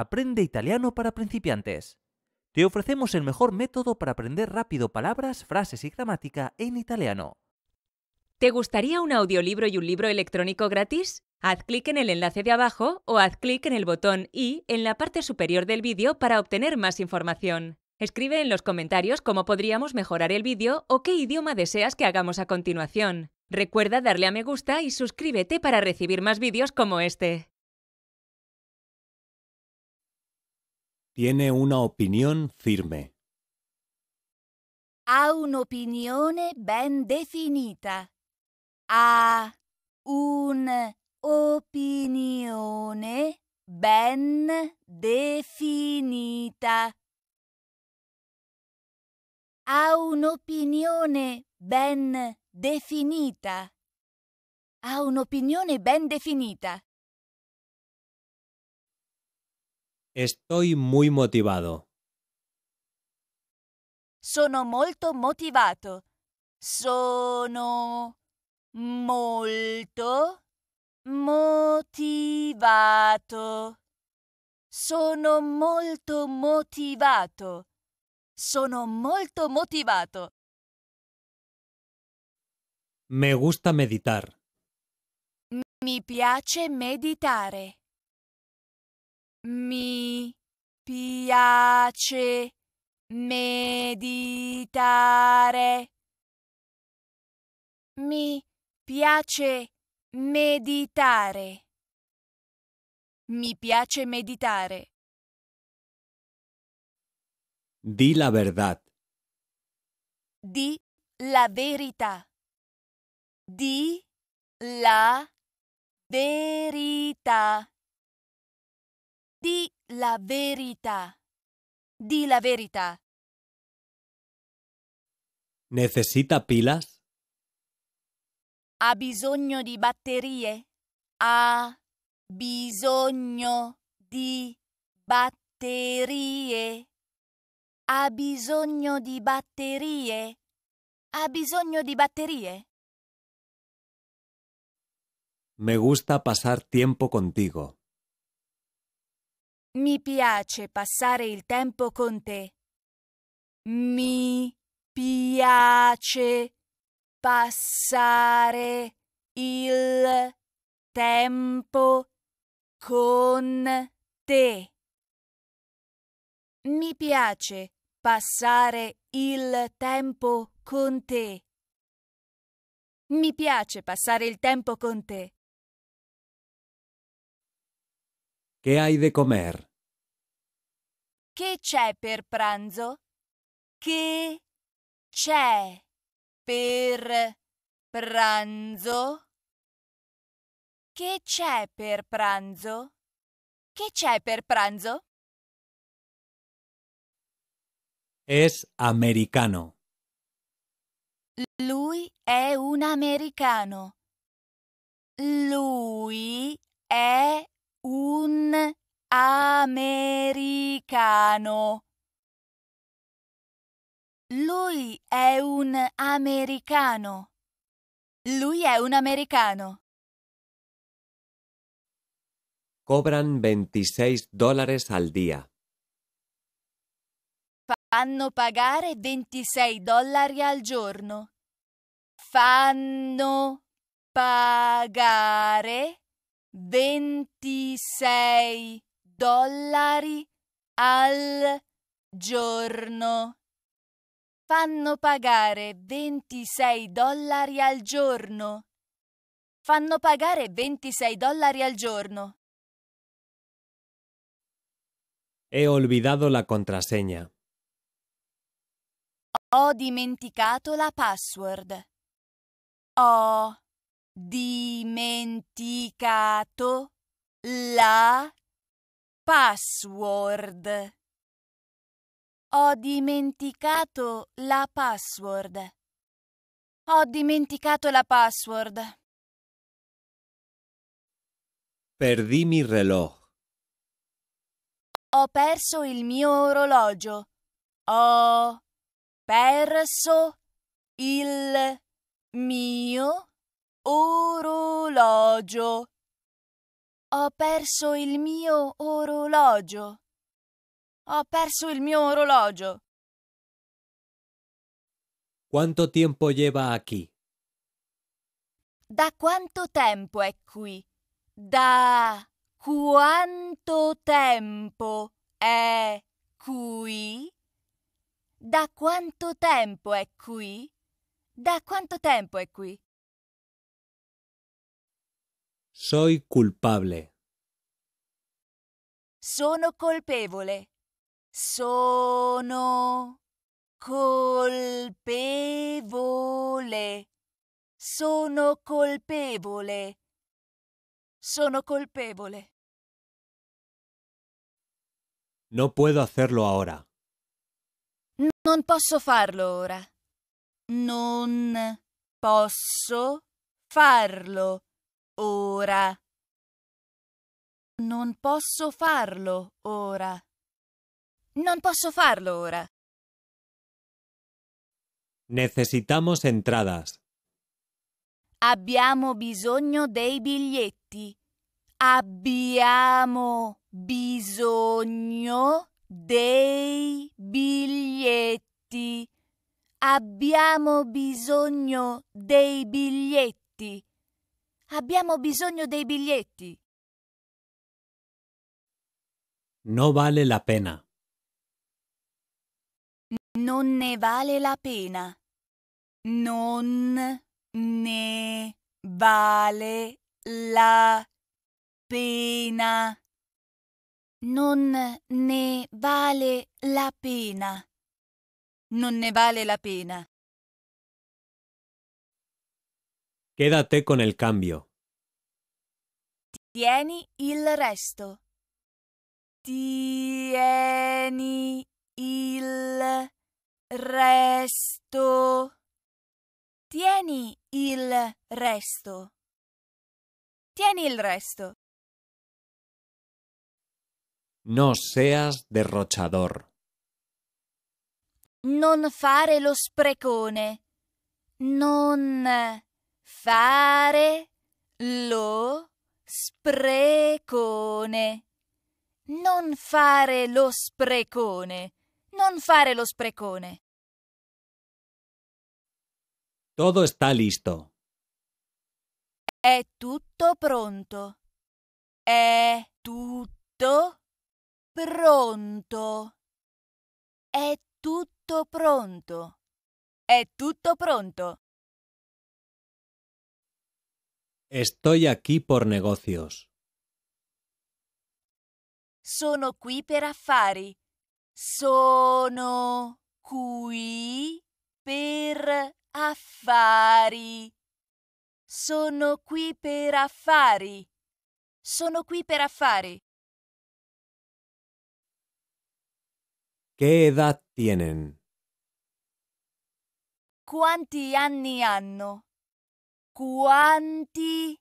Aprende italiano para principiantes. Te ofrecemos el mejor método para aprender rápido palabras, frases y gramática en italiano. ¿Te gustaría un audiolibro y un libro electrónico gratis? Haz clic en el enlace de abajo o haz clic en el botón i en la parte superior del vídeo para obtener más información. Escribe en los comentarios cómo podríamos mejorar el vídeo o qué idioma deseas que hagamos a continuación. Recuerda darle a me gusta y suscríbete para recibir más vídeos como este. Tiene una opinión firme. Ha un'opinione ben definita. Ha un'opinione ben definita. Ha un'opinione ben definita. Ha un'opinione ben definita. Estoy muy motivado. Sono molto motivato. Sono molto motivato. Sono molto motivato. Sono molto motivato. Me gusta meditar. Mi piace meditare. Mi piace meditare. Mi piace meditare. Mi piace meditare. Di la verdad. Di la verità. Di la verità. Di la verità. Di la verità. ¿Necesita pilas? ¿Ha bisogno di batterie? Ha bisogno di batterie. Ha bisogno di batterie. Ha bisogno di batterie. Me gusta pasar tiempo contigo. Mi piace passare il tempo con te. Mi piace passare il tempo con te. Mi piace passare il tempo con te. Mi piace passare il tempo con te. ¿Qué hay de comer? Che c'è per pranzo? Che c'è per pranzo? Che c'è per pranzo? Che c'è per pranzo? Es americano. Lui è un americano. Lui è Americano. Lui è un americano. Lui è un americano. Cobran 26 dollari al día. Fanno pagare 26 dollari al giorno. Fanno pagare 26 dollari al giorno. Fanno pagare 26 dollari al giorno. Fanno pagare 26 dollari al giorno. He olvidado la contraseña. Ho dimenticato la password. Ho dimenticato la password. Password. Ho dimenticato la password. Ho dimenticato la password. Perdí mi reloj. Ho perso il mio orologio. Ho perso il mio orologio. Ho perso il mio orologio. Ho perso il mio orologio. Quanto tempo lleva qui? Da quanto tempo è qui? Da quanto tempo è qui? Da quanto tempo è qui? Da quanto tempo è qui? Soy culpable. Sono colpevole. Sono colpevole. Sono colpevole. Sono colpevole. No puedo hacerlo ahora. Non posso farlo ora. Non posso farlo ora. Non posso farlo ora. Non posso farlo ora. Necessitamos entradas. Abbiamo bisogno dei biglietti. Abbiamo bisogno dei biglietti. Abbiamo bisogno dei biglietti. Abbiamo bisogno dei biglietti. No vale la pena. Non ne vale la pena. Non ne vale la pena. Non ne vale la pena. Non ne vale la pena. Quédate con el cambio. Tieni il resto. Tieni il resto. Tieni il resto. Tieni il resto. No seas derrochador. Non fare lo sprecone. Non fare lo sprecone. Non fare lo sprecone. Non fare lo sprecone. Todo sta listo. È tutto pronto. È tutto pronto. È tutto pronto. È tutto pronto. Estoy aquí por negocios. Sono qui per affari. Sono qui per affari. Sono qui per affari. Sono qui per affari. ¿Qué edad tienen? ¿Cuántos anni hanno? Quanti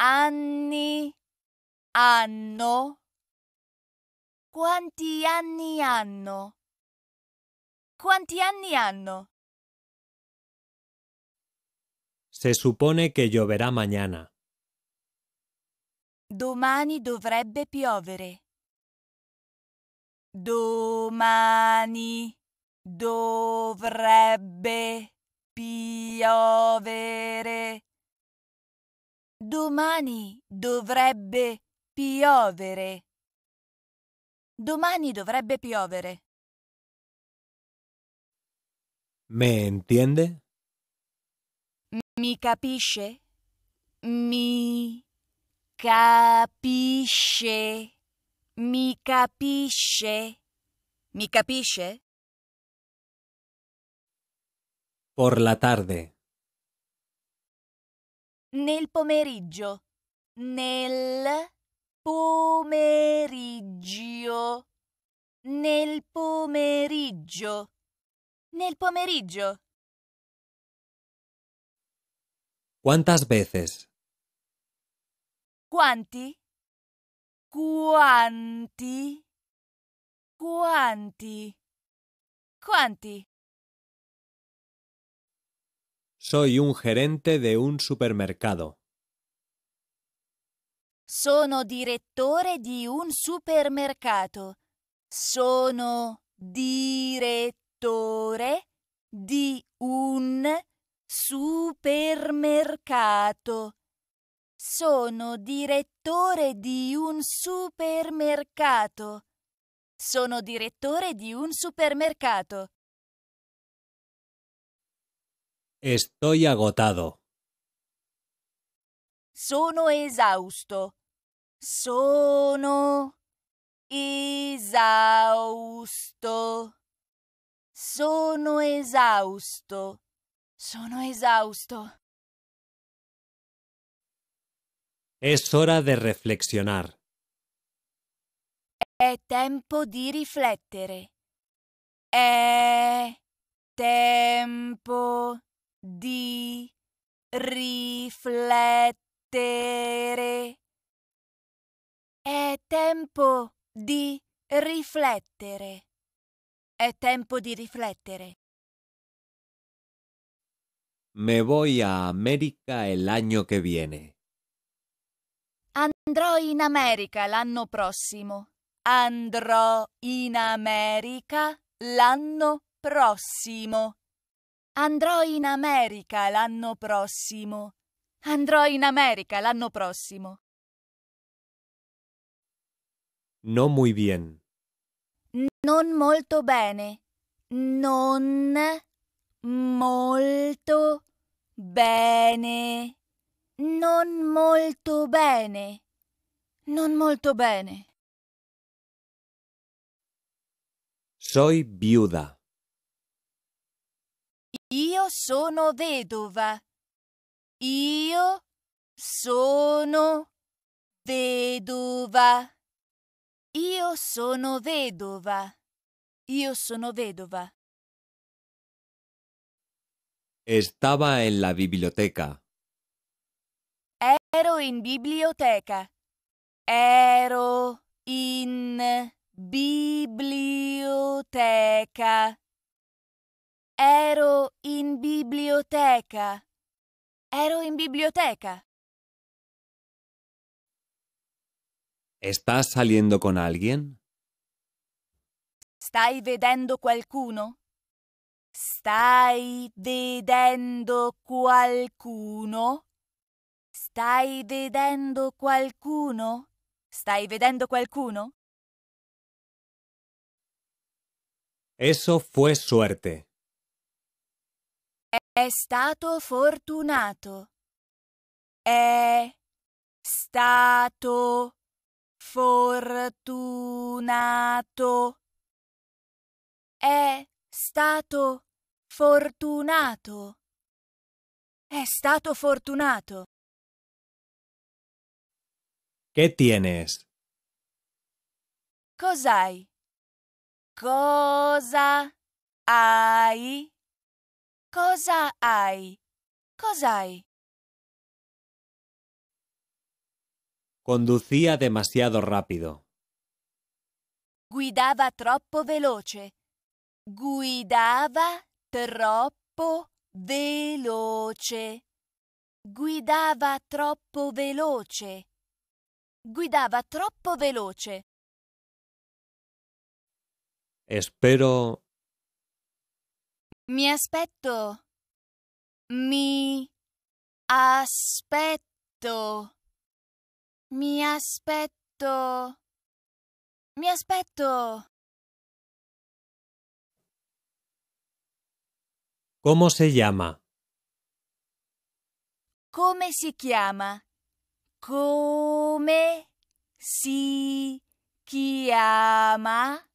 anni hanno? Quanti anni hanno? Quanti anni hanno? Se suppone che lloverà mañana. Domani dovrebbe piovere. Domani dovrebbe piovere. Domani dovrebbe piovere. Domani dovrebbe piovere. ¿Me entiende? Mi capisce? Mi capisce? Mi capisce? Mi capisce? Por la tarde. Nel pomeriggio. Nel pomeriggio. Nel pomeriggio. Nel pomeriggio. Quantas veces? Quanti? Quanti? Quanti? Quanti? Soy un gerente de un supermercado. Sono direttore di un supermercato. Sono direttore di un supermercato. Sono direttore di un supermercato. Sono direttore di un supermercato. Estoy agotado. Sono esausto. Sono esausto. Sono esausto. Sono esausto. Es hora de reflexionar. È tempo di riflettere. È tempo di riflettere. È tempo di riflettere. È tempo di riflettere. Me voy a America el año que viene. Andrò in America l'anno prossimo. Andrò in America l'anno prossimo. Andrò in America l'anno prossimo. Andrò in America l'anno prossimo. No muy bien. Non molto bene. Non molto bene. Non molto bene. Non molto bene. Soy viuda. Io sono vedova. Io sono vedova. Io sono vedova. Io sono vedova. Estaba en la biblioteca. Ero in biblioteca. Ero in biblioteca. Ero in biblioteca. Ero in biblioteca. ¿Estás saliendo con alguien? Stai vedendo qualcuno? Stai vedendo qualcuno? Stai vedendo qualcuno? Stai vedendo qualcuno? Eso fue suerte. È stato fortunato. È stato fortunato. È stato fortunato. È stato fortunato. Che tienes? Cos'hai? Cosa hai? Cosa hai? Cos'hai? Conducía demasiado rápido. Guidava troppo veloce. Guidava troppo veloce. Guidava troppo veloce. Guidava troppo veloce. Espero mi aspetto. Mi aspetto. Mi aspetto. Mi aspetto. ¿Cómo se llama? Come si chiama? Come si chiama?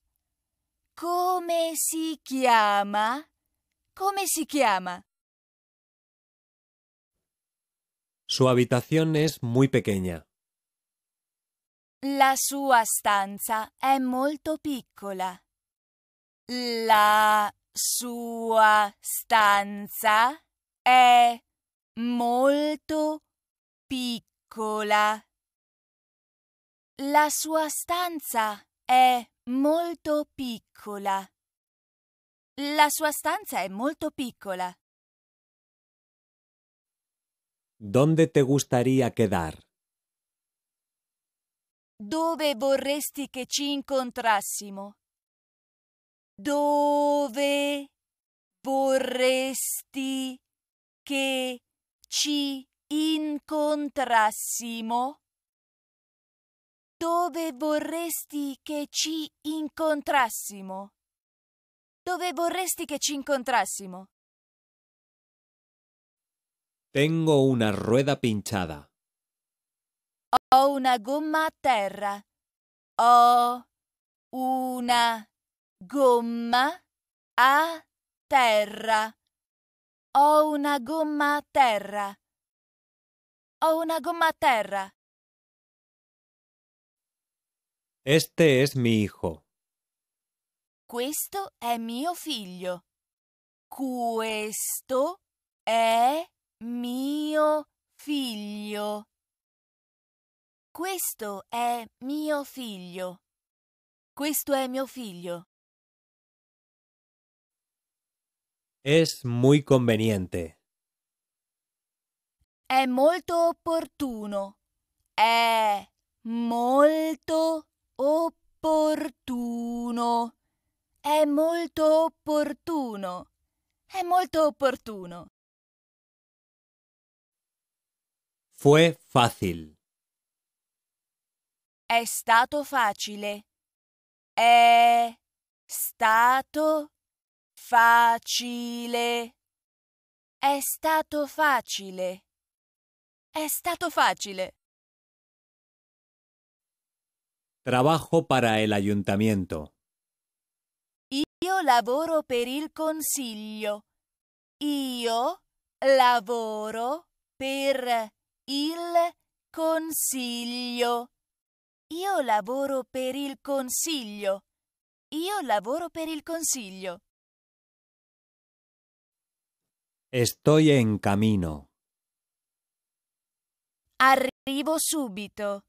Come si chiama? ¿Cómo se llama? Su habitación es muy pequeña. La sua stanza è molto piccola. La sua stanza è molto piccola. La sua stanza è molto piccola. La sua stanza è molto piccola. Donde te gustaría quedar? Dove vorresti che ci incontrassimo? Dove vorresti che ci incontrassimo? Dove vorresti che ci incontrassimo? ¿Dónde vorresti che ci incontrassimo? Tengo una rueda pinchada. Ho una goma a terra. Oh una goma a terra. Ho una goma a terra. Ho una goma a terra. Este es mi hijo. Questo è mio figlio. Questo è mio figlio. Questo è mio figlio. Questo è mio figlio. Es muy conveniente. È molto opportuno. È molto opportuno. È molto opportuno. È molto opportuno. Fue fácil. È stato facile. È stato facile. È stato facile. È stato facile. Trabajo para el ayuntamiento. Io lavoro per il consiglio. Io lavoro per il consiglio. Io lavoro per il consiglio. Io lavoro per il consiglio. Estoy en camino. Arrivo subito.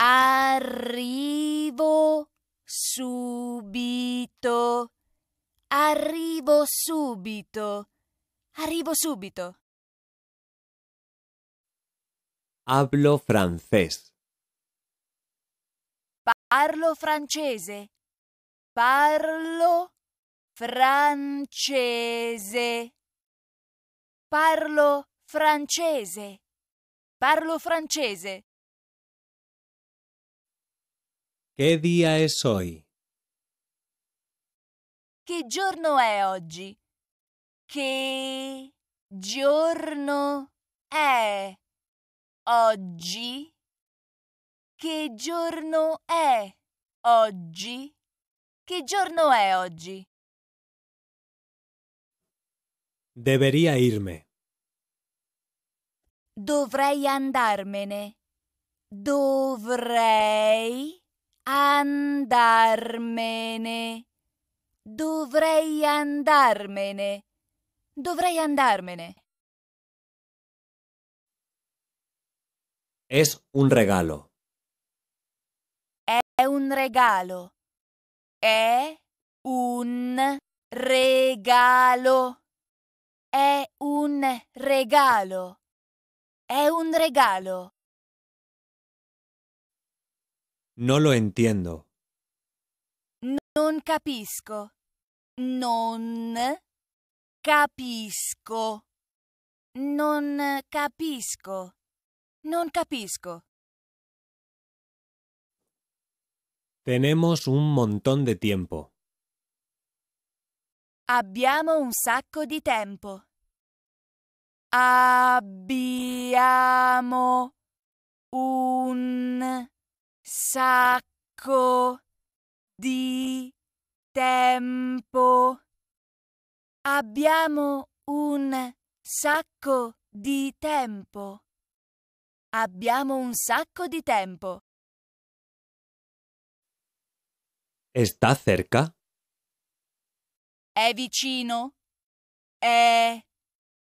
Arrivo subito. Arrivo subito. Arrivo subito. Hablo francés. Parlo francese. Parlo francese. Parlo francese. Parlo francese. Che dia es hoy? Che giorno è oggi? Che giorno è oggi? Che giorno è oggi? Che giorno è oggi? Deveria irme. Dovrei andarmene. Dovrei andarmene. Dovrei andarmene. Dovrei andarmene. Es un regalo. Es un regalo. È un regalo. Es un regalo. È un regalo. No lo entiendo. Non capisco. Non capisco. Non capisco. Non capisco. Tenemos un montón de tiempo. Abbiamo un sacco di tempo. Abbiamo un sacco di tempo. Abbiamo un sacco di tempo. Abbiamo un sacco di tempo. Sta cerca? È vicino? È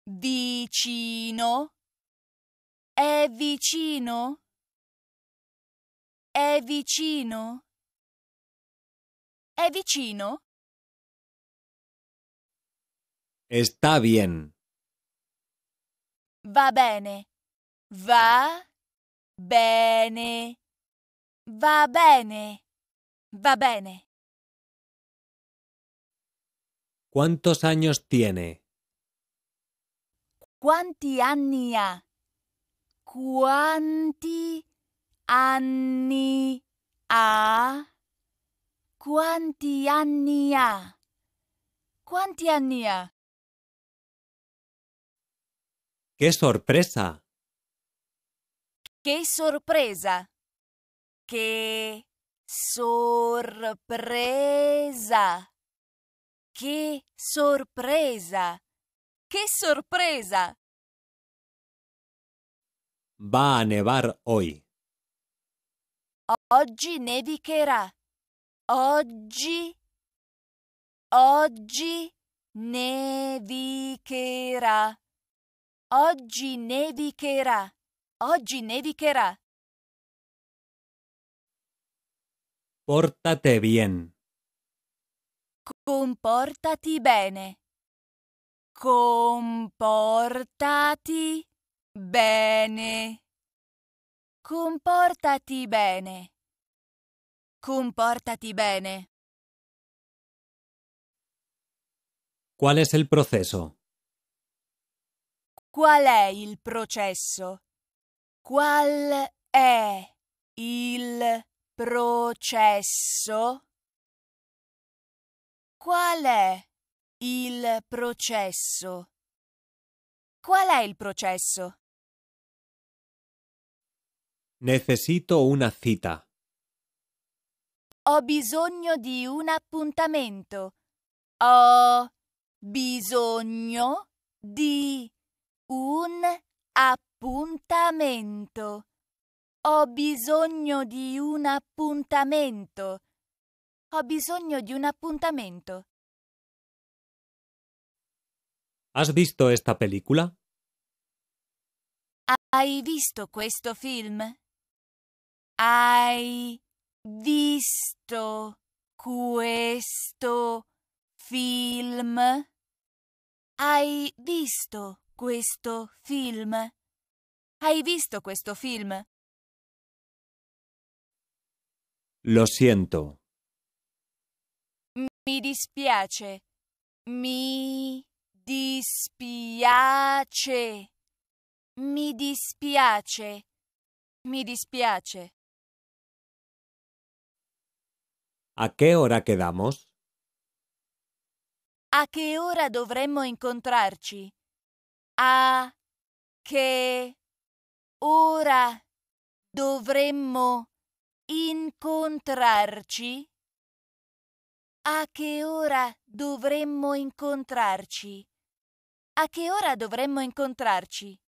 vicino? È vicino? È vicino? È vicino? Está bien. Va bene. Va bene. Va bene. Va bene. ¿Cuántos años tiene? Quanti anni ha? Quanti anni ha? Quanti anni ha? Quanti anni ha? Che sorpresa! Che sorpresa! Che sorpresa! Che sorpresa! Che sorpresa! Va a nevar hoy. Oggi nevicherà. Oggi, oggi nevicherà. Oggi nevicherà. Oggi nevicherà. Portate bien. Comportati bene. Comportati bene. Comportati bene. Comportati bene. ¿Cuál es el proceso? Qual è il processo? Qual è il processo? Qual è il processo? Qual è il processo? Necesito una cita. Ho bisogno di un appuntamento. Ho bisogno di un appuntamento. Ho bisogno di un appuntamento. Ho bisogno di un appuntamento. ¿Has visto esta película? Hai visto questo film? Hai visto questo film? Hai visto questo film? Hai visto questo film? Lo siento. Mi dispiace. Mi dispiace. Mi dispiace. Mi dispiace. ¿A qué hora quedamos? A qué hora dovremmo incontrarci? A qué hora dovremmo incontrarci? A qué hora dovremmo incontrarci? A qué hora dovremmo incontrarci?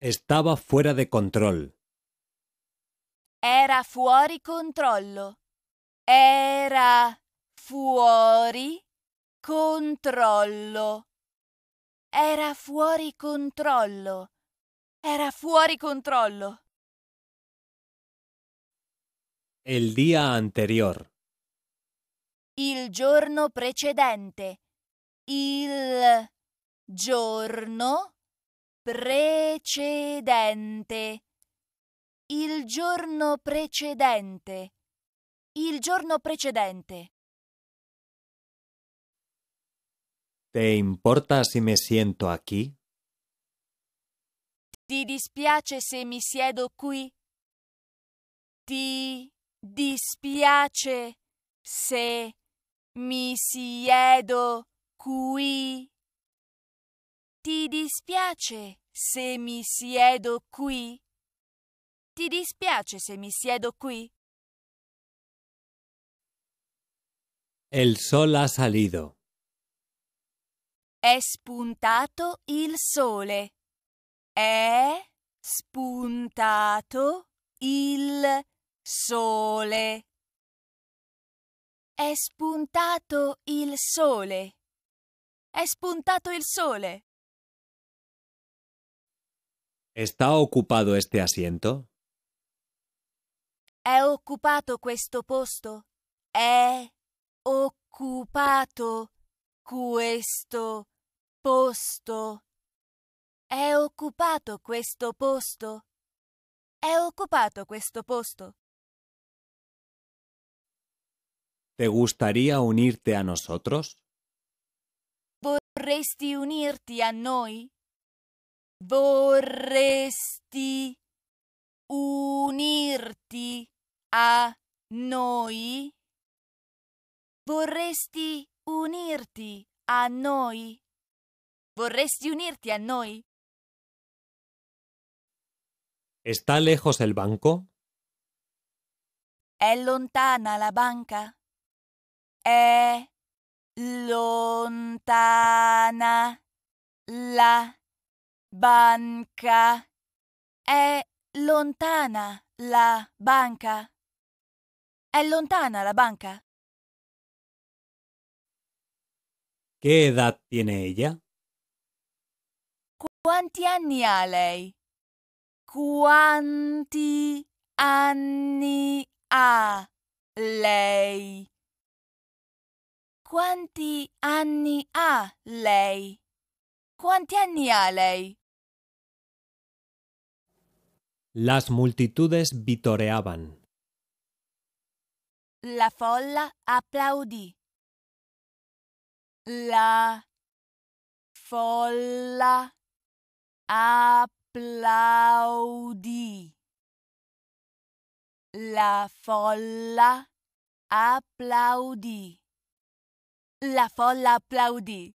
Estaba fuera de control. Era fuori controllo. Era fuori controllo. Era fuori controllo. Era fuori controllo. El dia anterior. Il giorno precedente. Il giorno precedente. Il giorno precedente. Il giorno precedente. ¿Te importa si me siento aquí? Ti dispiace se mi siedo qui? Ti dispiace se mi siedo qui? Ti dispiace se mi siedo qui? Ti dispiace se mi siedo qui? El sol ha salido. È spuntato il sole. È spuntato il sole. È spuntato il sole. È spuntato il sole. ¿Está occupato este asiento? È occupato questo posto? È occupato questo posto? È occupato questo posto? È occupato questo posto? ¿Te gustaría unirte a nosotros? Vorresti unirti a noi? Vorresti unirti A noi. Vorresti unirti a noi? Vorresti unirti a noi? ¿Está lejos el banco? È lontana la banca? È lontana la banca. È lontana la banca. È lontana la banca? ¿Qué edad tiene ella? ¿Cuánti anni a lei? ¿Cuánti anni ha lei? Quanti anni ha lei? Quanti anni ha lei? Las multitudes vitoreaban. La folla applaudì. La folla applaudì. La folla applaudì. La folla applaudì.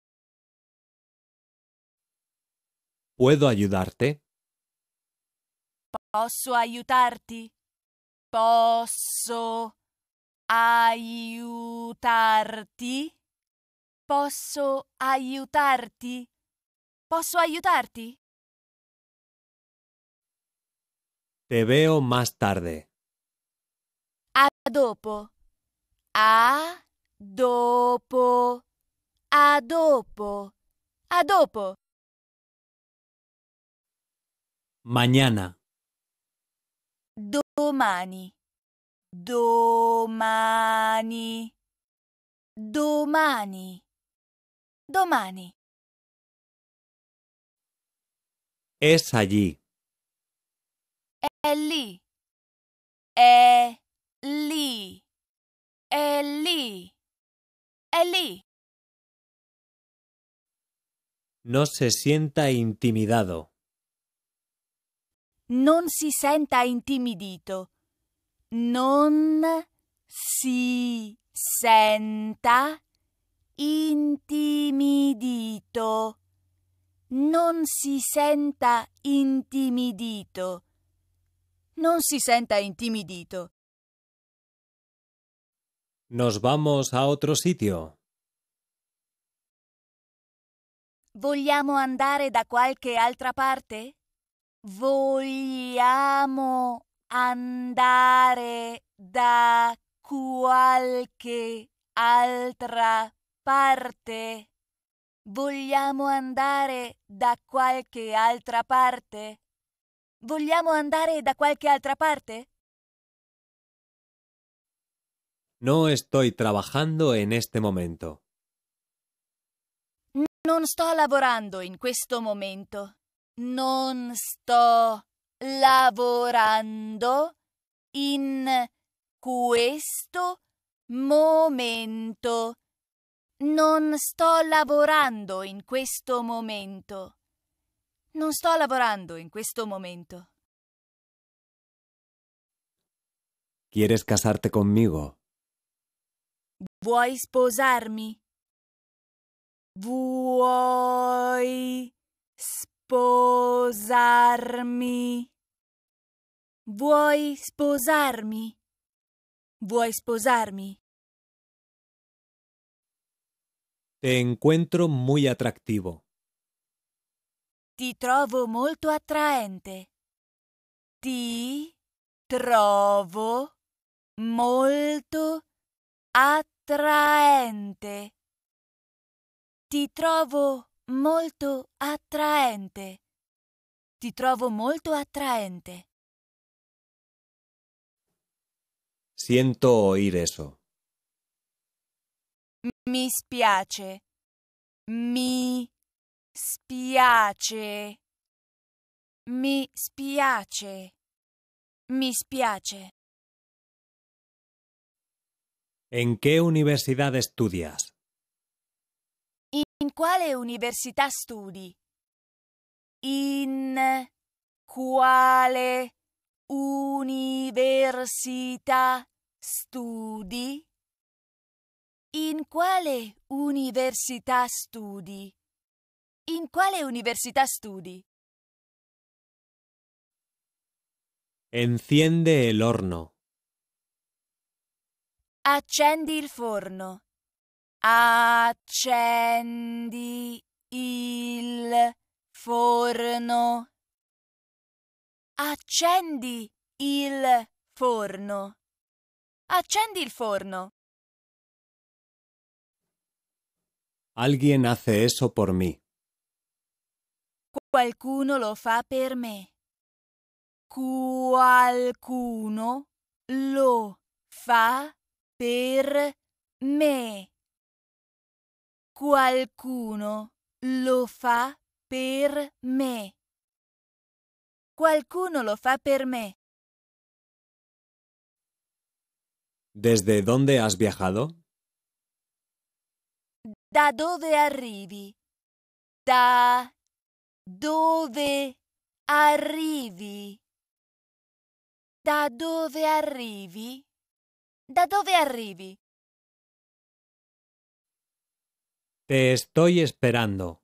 ¿Puedo aiutarti? Posso aiutarti? Posso aiutarti? Posso aiutarti? Posso aiutarti? Te veo más tarde. A dopo. A dopo. A dopo. A dopo. Mañana. Domani. domani, domani, domani. Es allí. elí lì. È lì. No se sienta intimidado. Non si senta intimidito. non si senta intimidito. Non si senta intimidito. Non si senta intimidito. Nos vamos a otro sitio. Vogliamo andare da qualche altra parte? Vogliamo andare da qualche altra parte. Vogliamo andare da qualche altra parte? Vogliamo andare da qualche altra parte? No estoy trabajando en este momento. Non sto lavorando in questo momento. Non sto lavorando in questo momento. Non sto lavorando in questo momento. Non sto lavorando in questo momento. ¿Quieres casarte conmigo? Vuoi sposarmi? Vuoi sposarmi? Vuoi sposarmi? Vuoi sposarmi? Te encuentro muy atractivo. Ti trovo molto attraente. Ti trovo molto attraente. Ti trovo molto attraente. Ti trovo molto attraente. Siento oír eso. Mi spiace. Mi spiace. Mi spiace. Mi spiace. ¿En qué universidad estudias? ¿En cuál universidad studi? In quale università Studi? In quale università studi? In quale università studi? Enciende el horno. Accendi il forno. Accendi il forno. Accendi il forno. Accendi il forno. Alguien hace eso por mí. Qualcuno lo fa per me. Qualcuno lo fa per me. Qualcuno lo fa per me. Qualcuno lo fa per me. ¿Desde dónde has viajado? Da dove arrivi? Da dove arrivi? Da dove arrivi? Da dove arrivi? Te estoy esperando.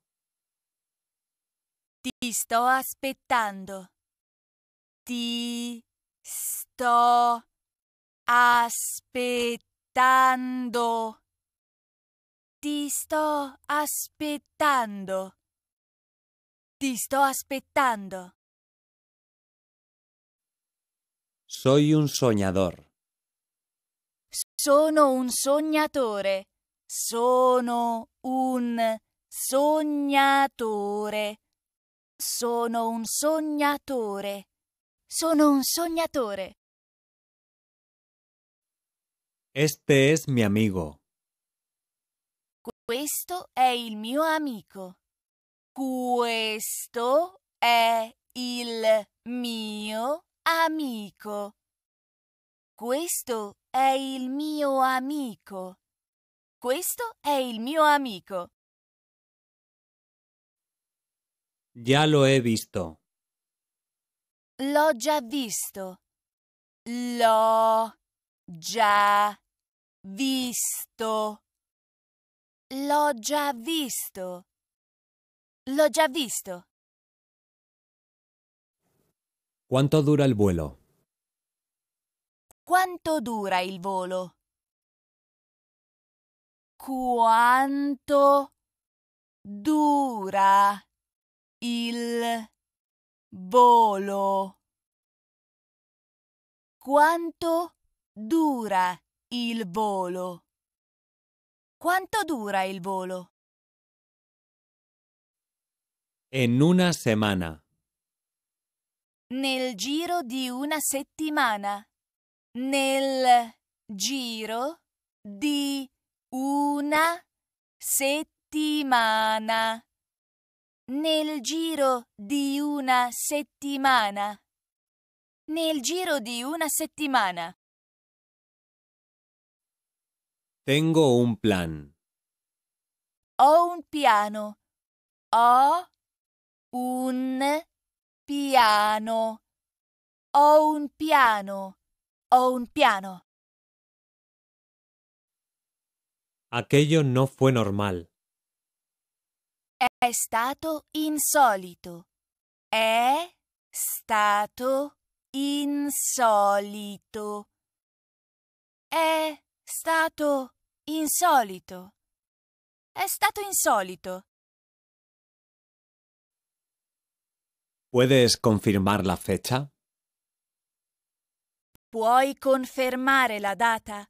Ti sto aspettando. Ti sto aspettando. Ti sto aspettando. Ti sto aspettando. Soy un soñador. Sono un sognatore. Sono un sognatore. Sono un sognatore. Sono un sognatore. Este es mi amigo. Questo è il mio amico. Questo è il mio amico. Questo è il mio amico. Questo è il mio amico. Già lo he visto. L'ho già visto. L'ho già visto. L'ho già visto. L'ho già visto. Quanto dura il volo? Quanto dura il volo? Quanto dura il volo? Quanto dura il volo? Quanto dura il volo? En una semana. Nel giro di una settimana. Nel giro di una settimana. Nel giro di una settimana. Nel giro di una settimana. Tengo un plan. Ho un piano. Oh un piano. O un piano. O un piano. Aquello no fue normal. È stato insolito. È stato insolito. stato insolito. È stato insolito. ¿Puedes confirmar la fecha? Puoi confermare la data?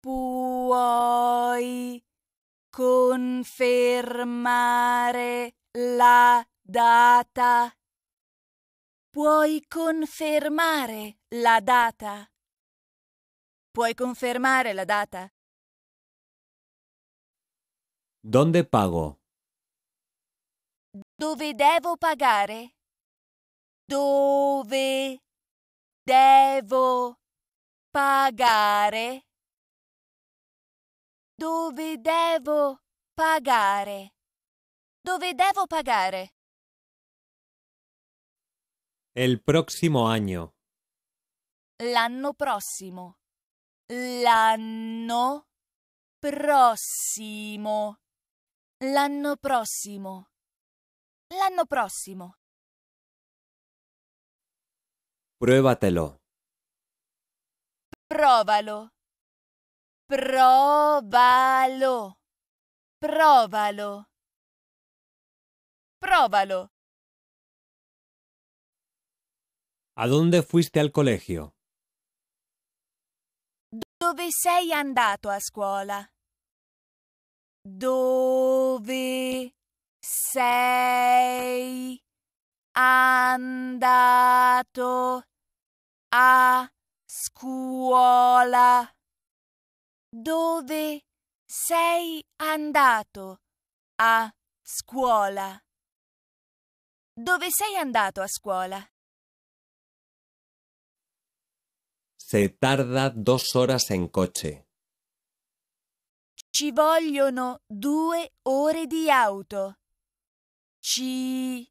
Puoi confermare la data? Puoi confermare la data? Puoi confermare la data? Donde pago? Dove devo pagare? Dove devo pagare? Dove devo pagare? Dove devo pagare? El prossimo anno. L'anno prossimo. l'anno prossimo. L'anno prossimo. L'anno prossimo. Pruébatelo. Pruébalo. próbalo próbalo próbalo ¿A dónde fuiste al colegio? Dove sei andato a scuola? Dove sei andato a scuola? Dove sei andato a scuola? Dove sei andato a scuola? Se tarda dos horas en coche. Ci vogliono due ore di auto. Ci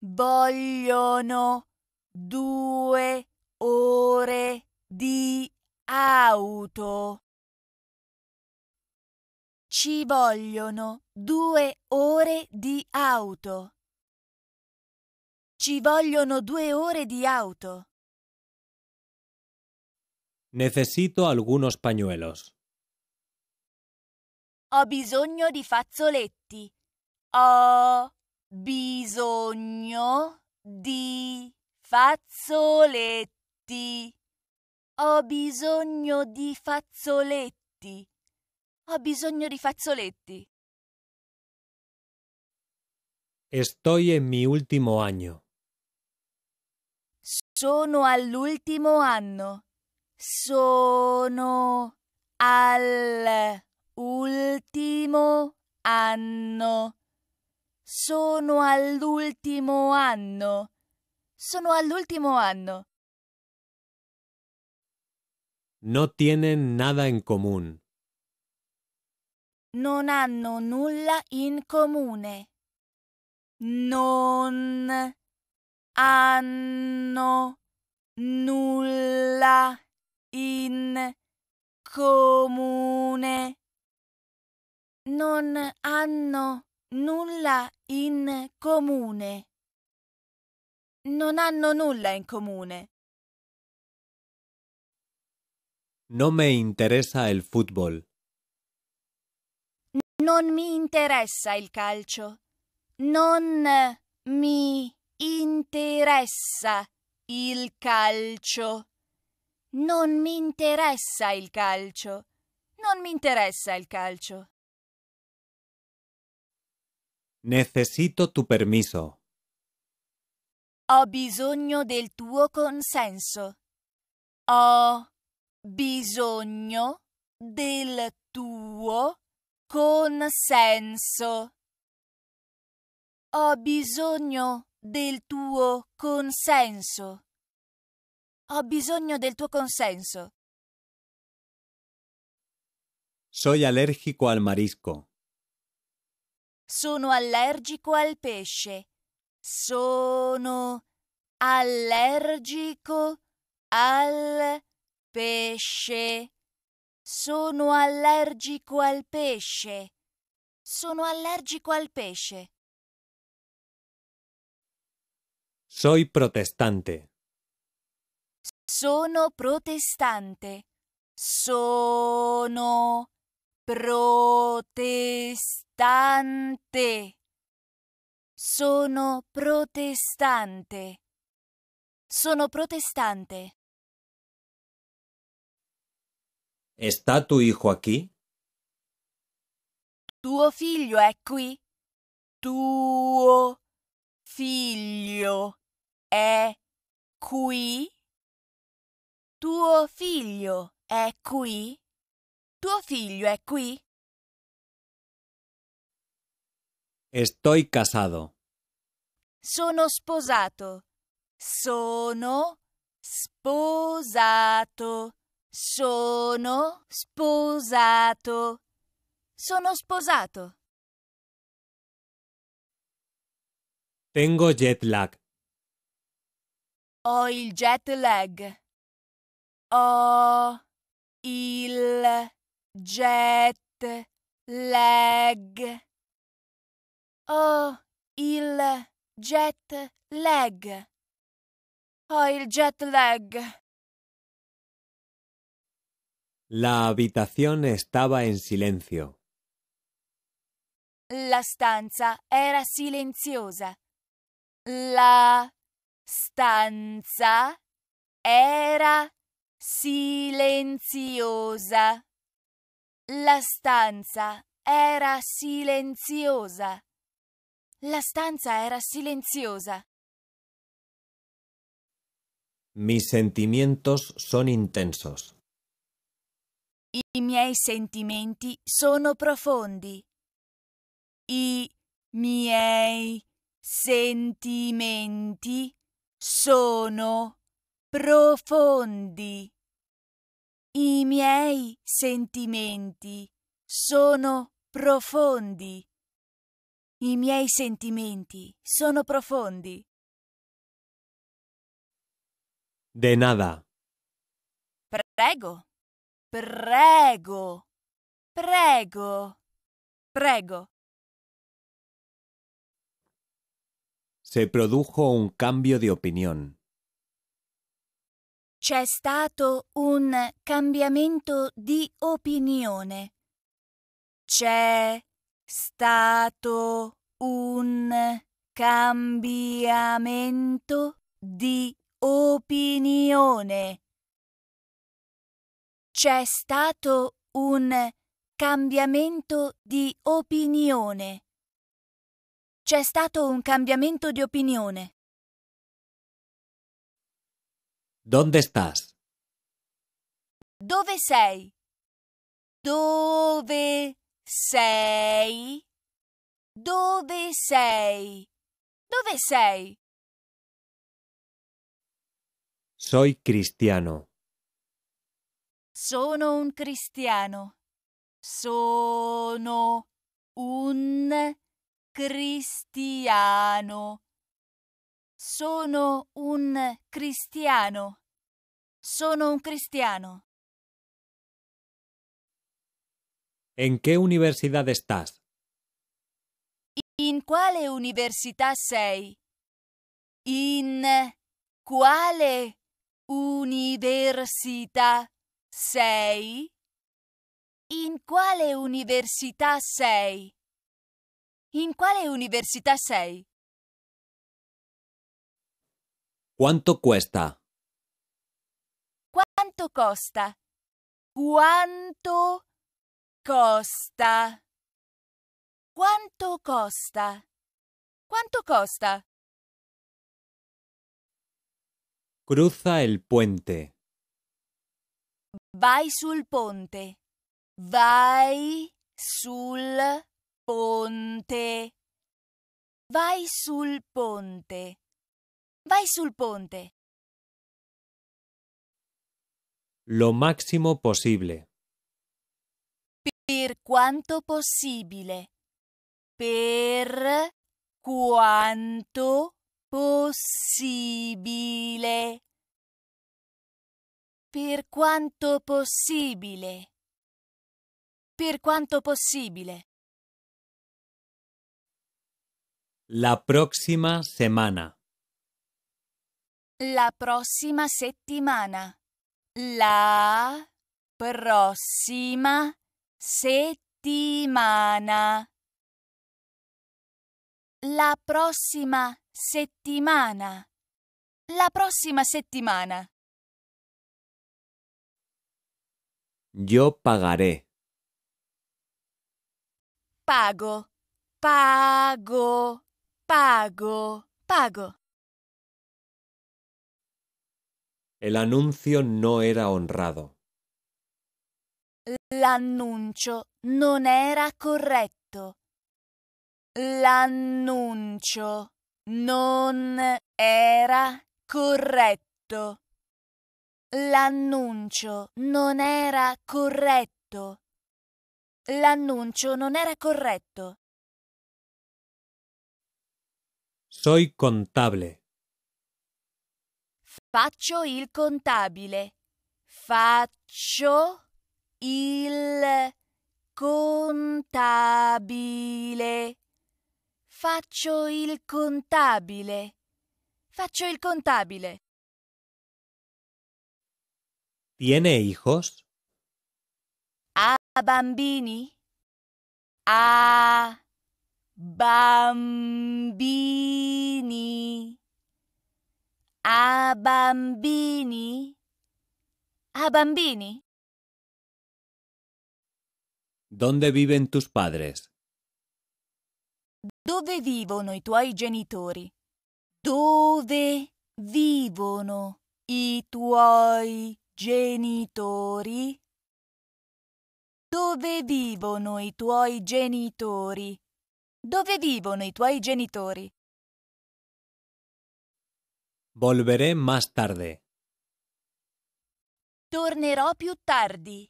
vogliono due ore di auto. Ci vogliono due ore di auto. Ci vogliono due ore di auto. Necesito algunos pañuelos. Ho bisogno di fazzoletti. Ho bisogno di fazzoletti. Ho bisogno di fazzoletti. Ho bisogno di fazzoletti. Estoy en mi ultimo año. Sono all'ultimo anno. Sono al ultimo anno. Sono all'ultimo anno. Sono all'ultimo anno. No tienen nada en común. Non hanno nulla in comune. Non hanno nulla in comune. Non hanno nulla in comune. Non hanno nulla in comune. Non mi interessa il football. Non mi interessa il calcio. Non mi interessa il calcio. Non mi interessa il calcio. Non mi interessa il calcio. Necessito tu permesso. Ho bisogno del tuo consenso. Ho bisogno del tuo consenso. Ho bisogno del tuo consenso. Ho bisogno del tuo consenso. Soy allergico al marisco. Sono allergico al pesce. Sono allergico al pesce. Sono allergico al pesce. Sono allergico al pesce. Soy protestante. Sono protestante. Sono protestante. Sono protestante. Sono protestante. ¿Está tu hijo qui? Tuo figlio è qui. Tuo figlio è qui. Tuo figlio è qui? Tuo figlio è qui? Estoy casado. Sono sposato. Sono sposato. Sono sposato. Sono sposato. Tengo jet lag. Ho il jet lag ho il jet lag. Ho il jet lag. Ho il jet lag. La abitazione estaba en silenzio. La stanza era silenziosa. La stanza era silenziosa. La stanza era silenziosa. La stanza era silenziosa. Mis sentimientos son intensos. I miei sentimenti sono profondi. I miei sentimenti sono profondi. I miei sentimenti sono profondi. I miei sentimenti sono profondi. De nada. Prego. Prego. Prego. Prego. Se produjo un cambio de opinión. C'è stato un cambiamento di opinione. C'è stato un cambiamento di opinione. C'è stato un cambiamento di opinione. C'è stato un cambiamento di opinione. ¿Dónde estás? ¿Dónde sei? Dove sei? Dove sei? Dove sei? Soy cristiano. Sono un cristiano. Sono un cristiano. Sono un cristiano. Sono un cristiano. ¿En qué universidad estás? In quale università sei? In quale università sei? In quale università sei? In quale università sei? ¿Cuánto cuesta? ¿Cuánto costa? ¿Cuánto costa? ¿Cuánto costa? ¿Cuánto costa? Cruza el puente. Vai sul ponte. Vai sul ponte. Vai sul ponte. Vai sul ponte. Lo máximo possibile. Per quanto possibile. Per quanto possibile. Per quanto possibile. Per quanto possibile. La prossima settimana la prossima settimana. La prossima settimana. La prossima settimana. La prossima settimana. Io pagaré. Pago, pago, pago, pago. El anuncio no era honrado. L'annuncio no era corretto. L'annuncio non era corretto. L'annuncio non era corretto. L'annuncio non era corretto. Soy contable. Faccio il contabile. Faccio il contabile. Faccio il contabile. Faccio il contabile. ¿Tiene hijos? A bambini. A bambini. A bambini? A bambini? ¿Dónde viven tus padres? Dove vivono i tuoi genitori? Dove vivono i tuoi genitori? Dove vivono i tuoi genitori? Dove vivono i tuoi genitori? Volveré más tarde. Tornerò più tardi.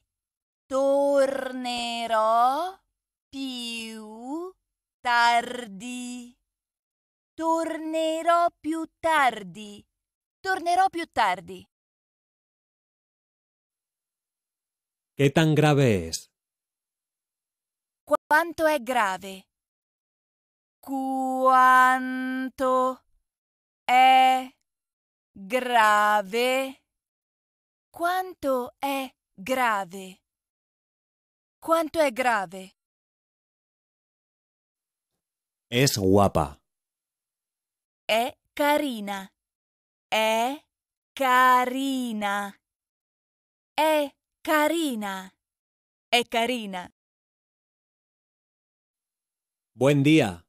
Tornerò più tardi. Tornerò più tardi. Tornerò più tardi. Che tan grave es? Quanto è grave? Quanto è grave. Quanto è grave? Quanto è grave? Es guapa. È carina. È carina. È carina. È carina. Buen dia.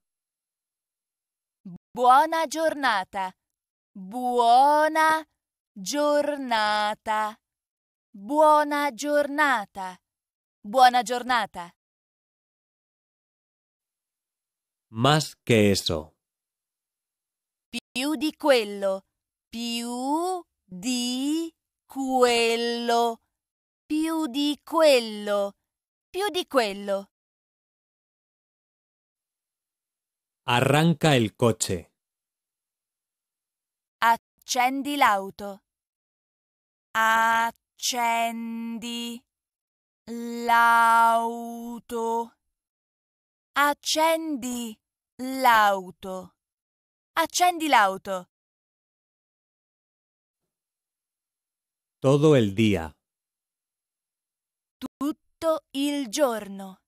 Buona giornata. Buona giornata. Buona giornata. Buona giornata. Más che eso. Più di quello. Più di quello. Più di quello. Più di quello. Arranca il coche. Accendi l'auto. Accendi l'auto. Accendi l'auto. Accendi l'auto. Todo el día. Tutto il giorno.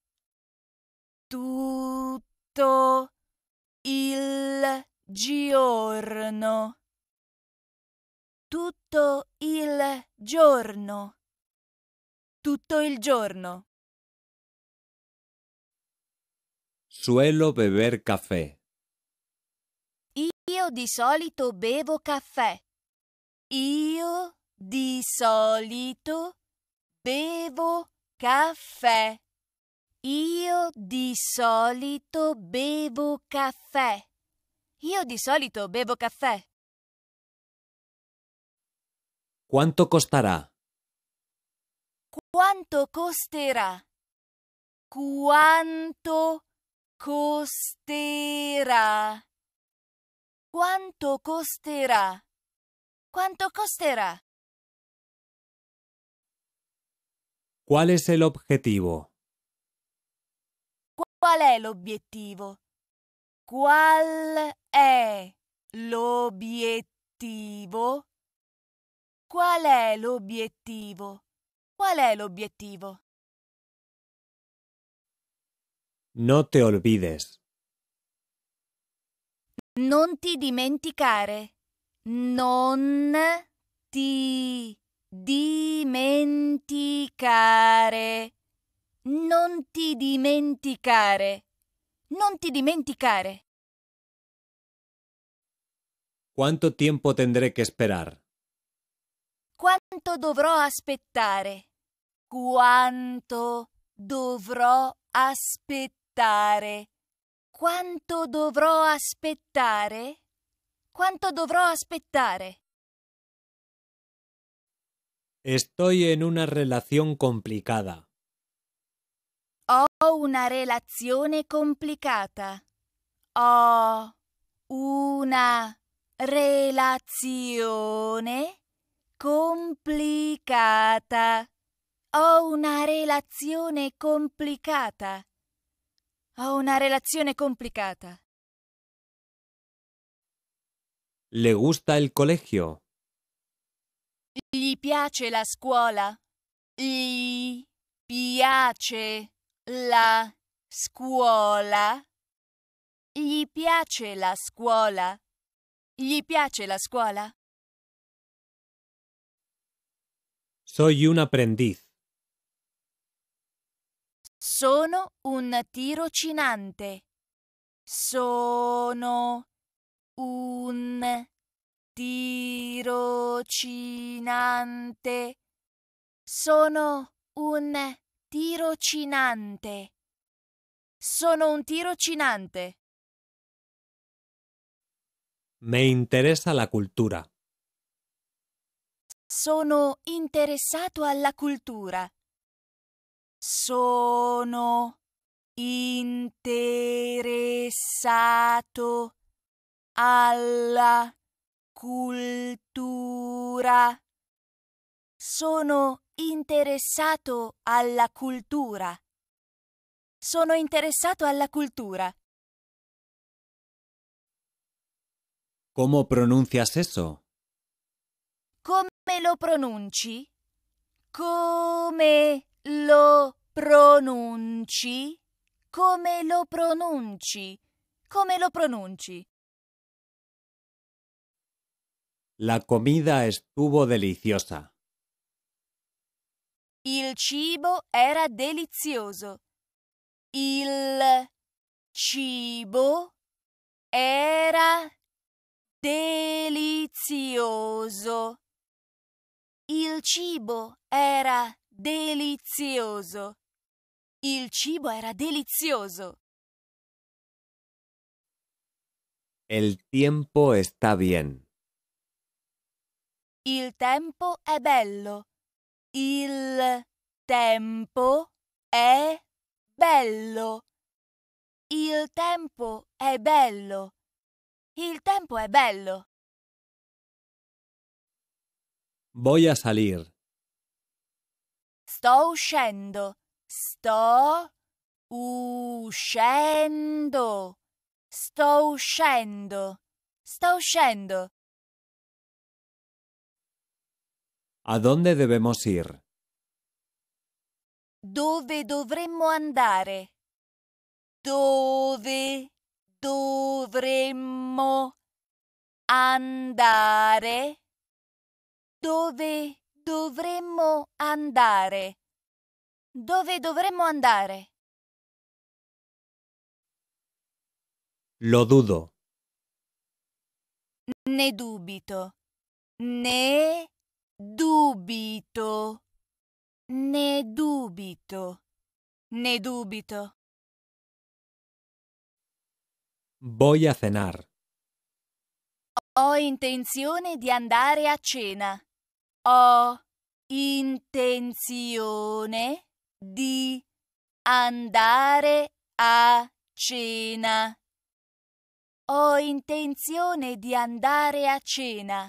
Tutto il giorno tutto il giorno. Tutto il giorno. Suelo bever caffè. Io di solito bevo caffè. Io di solito bevo caffè. Io di solito bevo caffè. Io di solito bevo caffè. ¿Cuánto costará? ¿Cuánto costerá ¿Cuánto costerá ¿Cuánto costerá ¿Cuánto costará? ¿Cuál es el objetivo? ¿Cuál es el objetivo? ¿Cuál es el objetivo? Qual è l'obiettivo? Qual è l'obiettivo? No te olvides. Non ti dimenticare. Non ti dimenticare. Non ti dimenticare. Non ti dimenticare. ¿Cuánto tiempo tendré que esperar? Quanto dovrò aspettare? Quanto dovrò aspettare? Quanto dovrò aspettare? Quanto dovrò aspettare? Estoy en una relación complicada. Ho una relazione complicata. Ho una relazione complicata. Ho una relazione complicata. Ho una relazione complicata. Le gusta il colegio. Gli piace la scuola. Gli piace la scuola. Gli piace la scuola. Gli piace la scuola. Soy un aprendiz. Sono un tirocinante. Sono un tirocinante. Sono un tirocinante. Sono un tirocinante. Me interesa la cultura. Sono interessato alla cultura. Sono interessato alla cultura. Sono interessato alla cultura. Sono interessato alla cultura. ¿Cómo pronuncias eso? Come lo pronunci? Come lo pronunci? Come lo pronunci? Come lo pronunci? La comida estuvo deliziosa. Il cibo era delizioso. Il cibo era delizioso. Il cibo era delizioso. Il cibo era delizioso. El tiempo está bien. Il tempo è bello. Il tempo è bello. Il tempo è bello. Il tempo è bello. Voy a salir. Sto uscendo. Sto uscendo. Sto uscendo. Sto uscendo. ¿A dónde debemos ir? Dove dovremmo andare? Dove dovremmo andare? Dove dovremmo andare? Dove dovremmo andare? Lo dudo. Ne dubito. Ne dubito. Ne dubito. Ne dubito. Voy a cenar. Ho intenzione di andare a cena. Ho intenzione di andare a cena. Ho intenzione di andare a cena.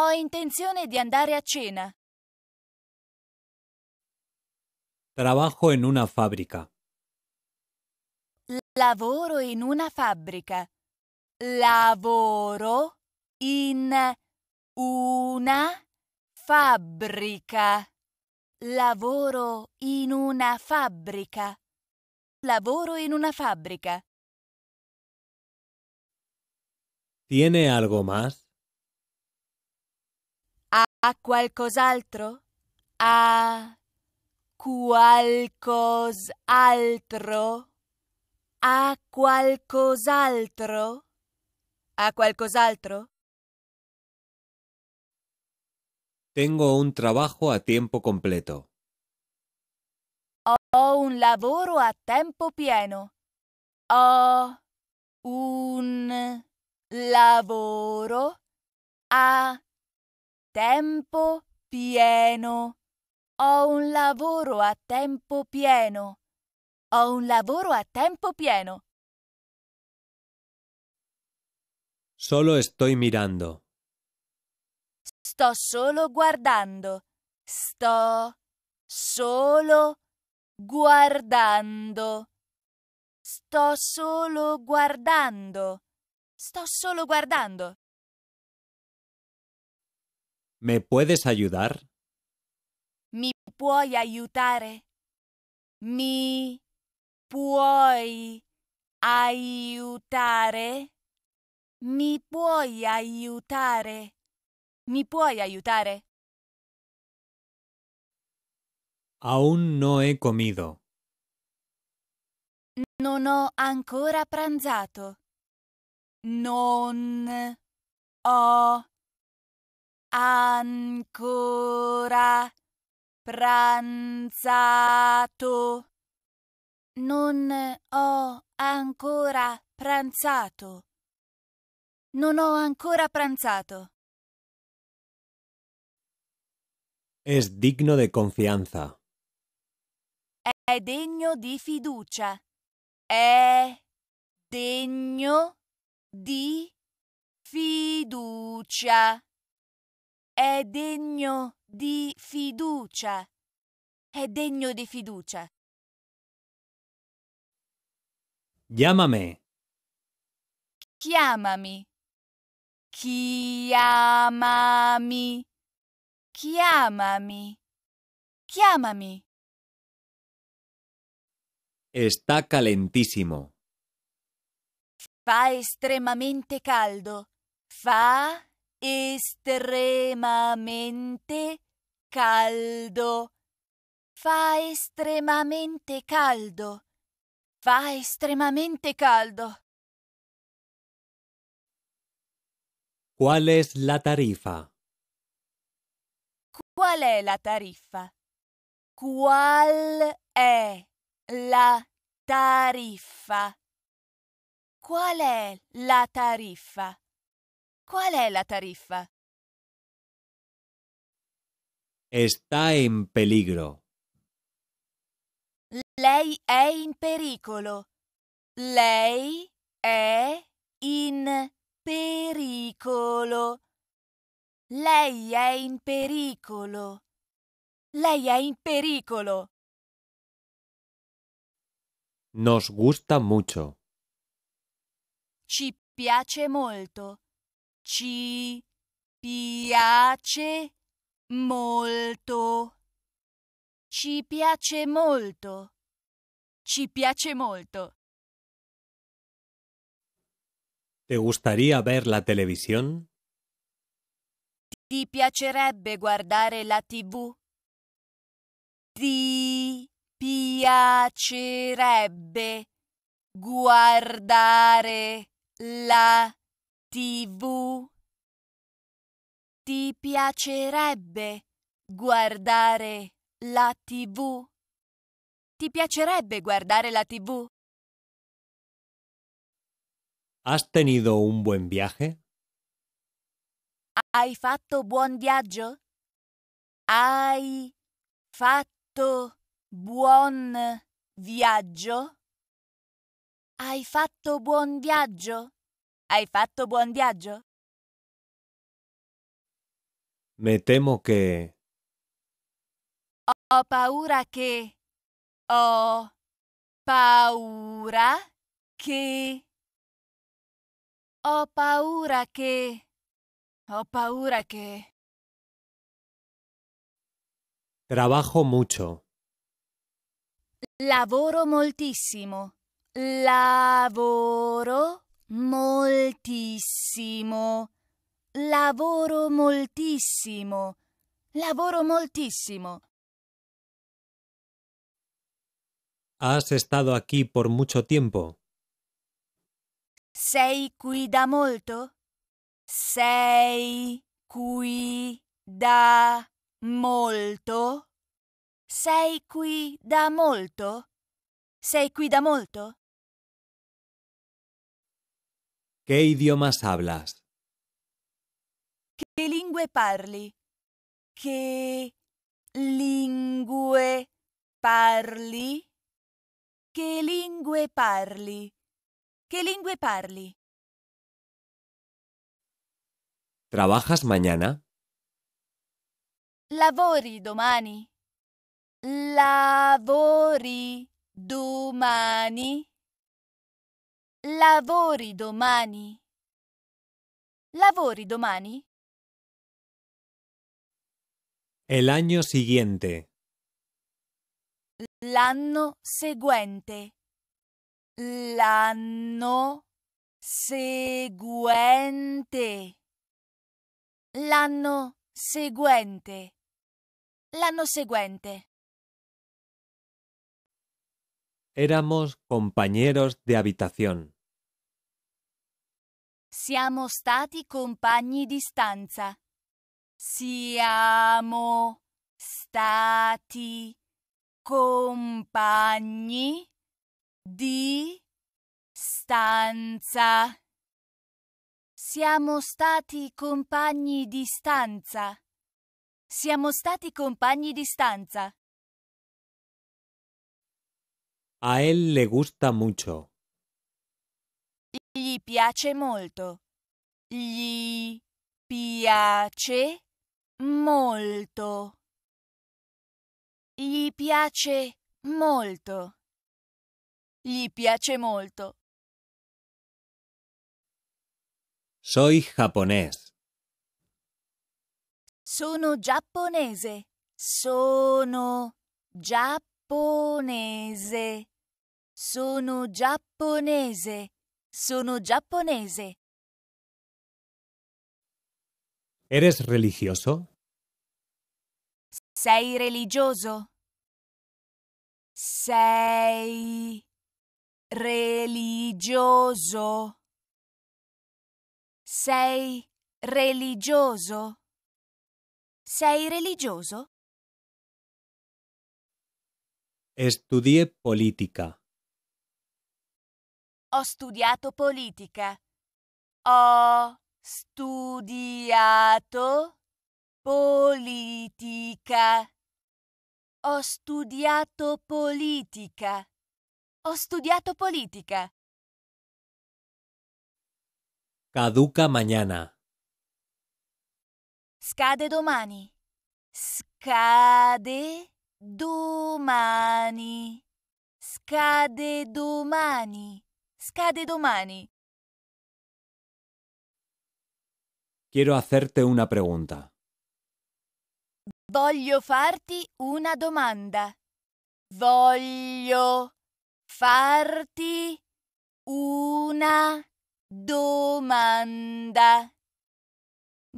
Ho intenzione di andare a cena. Trabajo in una fabbrica. Lavoro in una fabbrica. Lavoro in una Fabbrica. Lavoro in una fabbrica. Lavoro in una fabbrica. ¿Tiene algo más? ¿Ha qualcos'altro? ¿Ha qualcos'altro? ¿Ha qualcos'altro? ¿Ha qualcos'altro? Tengo un trabajo a tiempo completo. O un lavoro a tempo pieno. O un lavoro a tempo pieno. Ho un lavoro a tempo pieno. Ho un lavoro a tempo pieno. Solo estoy mirando. Sto solo guardando. Sto solo guardando. Sto solo guardando. Sto solo guardando. ¿Me puedes ayudar? Mi puoi aiutare? Mi puoi aiutare? Mi puoi aiutare? Mi puoi aiutare? Aún no he comido. Non ho ancora pranzato. Non ho ancora pranzato. Non ho ancora pranzato. Non ho ancora pranzato. Es digno de confianza. È degno di fiducia. È degno di fiducia. È degno di fiducia. È degno di fiducia. Llámame. Chiamami. Chiamami. Chiamami. Chiamami. Está calentísimo. Fa extremamente caldo. Fa estremamente caldo. Fa extremamente caldo. Fa extremamente caldo. ¿Cuál es la tarifa? Qual è la tariffa? Qual è la tariffa? Qual è la tariffa? Qual è la tariffa? Está in peligro. Lei è in pericolo. Lei è in pericolo. Lei è in pericolo. Lei è in pericolo. Nos gusta mucho. Ci piace molto. Ci piace molto. Ci piace molto. Ci piace molto. ¿Te gustaría ver la televisión? Ti piacerebbe guardare la TV? Ti piacerebbe guardare la TV? Ti piacerebbe guardare la TV? Ti piacerebbe guardare la TV? ¿Has tenido un buen viaje? Hai fatto buon viaggio? Hai fatto buon viaggio? Hai fatto buon viaggio? Hai fatto buon viaggio? Me temo che... Ho paura che... Ho paura che... Ho paura che... Ho paura que... Trabajo mucho. Lavoro moltissimo. Lavoro moltissimo. Lavoro moltissimo. Lavoro moltissimo. ¿Has estado aquí por mucho tiempo? Sei qui da molto? Sei qui da molto? Sei qui da molto? Sei qui da molto? Che idiomas hablas? Che lingue parli? Che lingue parli? Che lingue parli? Che lingue parli? ¿Trabajas mañana? Lavori domani. Lavori domani. Lavori domani. Lavori domani. El año siguiente. L'anno seguente. L'anno seguente. L'anno seguente. L'anno seguente. Éramos compañeros de habitación. Siamo stati compagni di stanza. Siamo stati compagni di stanza. Siamo stati compagni di stanza. Siamo stati compagni di stanza. A él le gusta mucho. Gli piace molto. Gli piace molto. Gli piace molto. Gli piace molto. Soy japonés. Sono giapponese. Sono giapponese. Sono giapponese. Sono giapponese. ¿Eres religioso? Sei religioso. Sei religioso. Sei religioso? Sei religioso? Estudié politica. Ho studiato politica. Ho studiato politica. Ho studiato politica. Ho studiato politica. Caduca mañana. Scade domani. Scade domani. Scade domani. Scade domani. Quiero hacerte una pregunta. Voglio farti una domanda. Voglio farti una domanda. Domanda.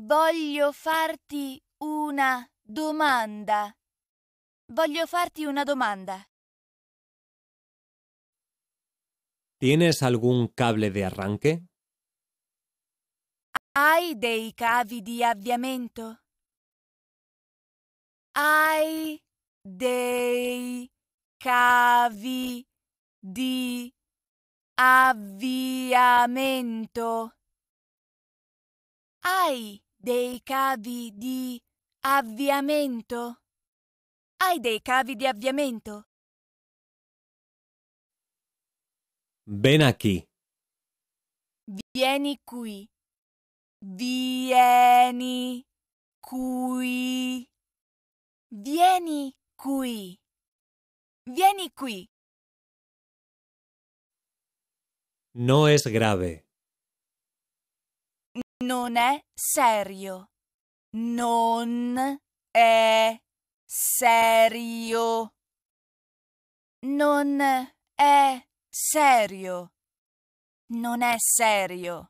Voglio farti una domanda. Voglio farti una domanda. ¿Tienes algún cable de arranque? Hai dei cavi di avviamento? Hai dei cavi di avviamento. Hai dei cavi di avviamento? Hai dei cavi di avviamento? Ben qui. Vieni qui. Vieni qui. Vieni qui. Vieni qui. No es grave. Non è serio. Non è serio. Non è serio. Non è serio.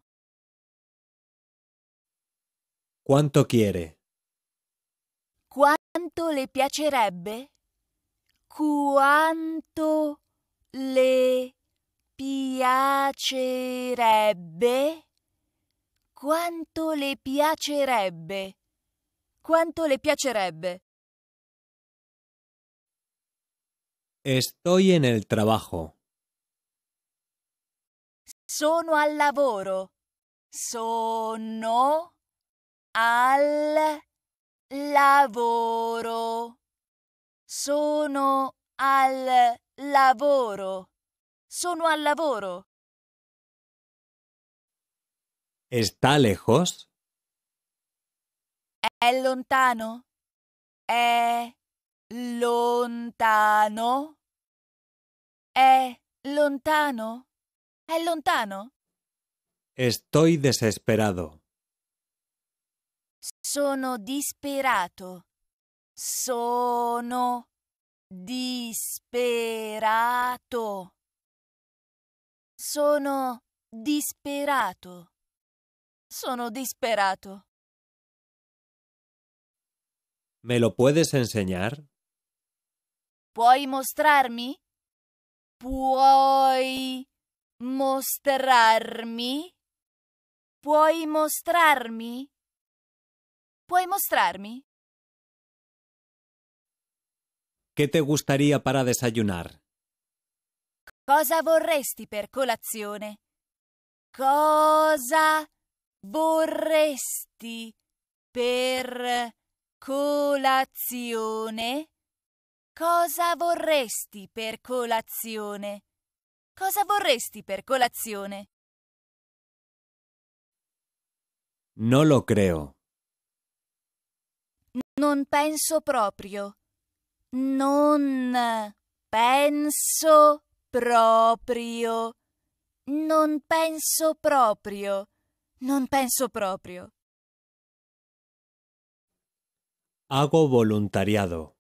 Quanto quiere? Quanto le piacerebbe? Quanto le piacerebbe? Quanto le piacerebbe? Quanto le piacerebbe? Estoy en el trabajo. Sono al lavoro. Sono al lavoro. Sono al lavoro. Sono al lavoro. ¿Está lejos? È lontano. È lontano. È lontano. È lontano. Estoy desesperado. Sono disperato. Sono disperato. Sono disperato. Sono disperato. ¿Me lo puedes enseñar? ¿Puoi mostrarmi? ¿Puoi mostrarmi? ¿Puoi mostrarmi? ¿Puoi mostrarmi? ¿Qué te gustaría para desayunar? Cosa vorresti per colazione? Cosa vorresti per colazione? Cosa vorresti per colazione? Cosa vorresti per colazione? Non lo creo. Non penso proprio. Non penso proprio. Non penso proprio. Non penso proprio. Hago volontariato.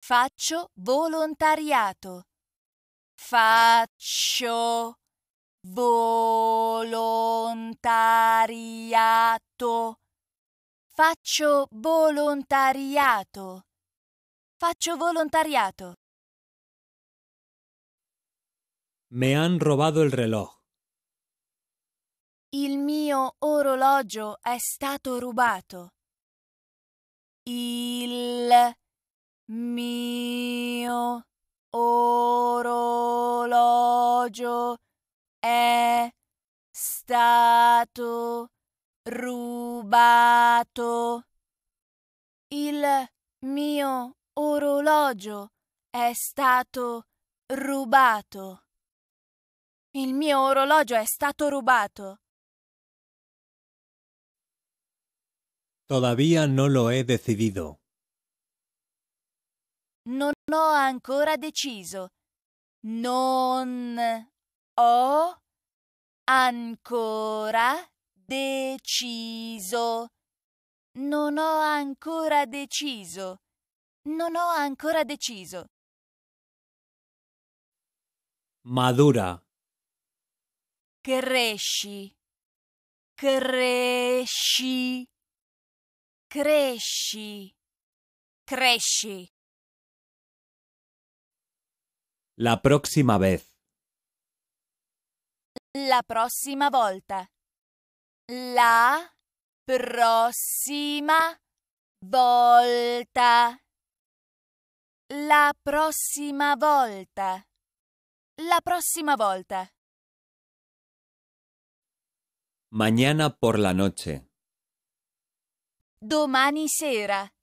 Faccio volontariato. Faccio volontariato. Faccio volontariato. Faccio volontariato. Me han rubato il reloj. Il mio orologio è stato rubato. Il mio orologio è stato rubato. Il mio orologio è stato rubato. Il mio orologio è stato rubato. Todavía no lo he decidido. Non ho ancora deciso. Non ho ancora deciso. Non ho ancora deciso. Non ho ancora deciso. Madura cresci, cresci, cresci, cresci. La prossima vez. La prossima volta. La prossima volta. La prossima volta. La prossima volta. Mañana por la noche. Domani sera.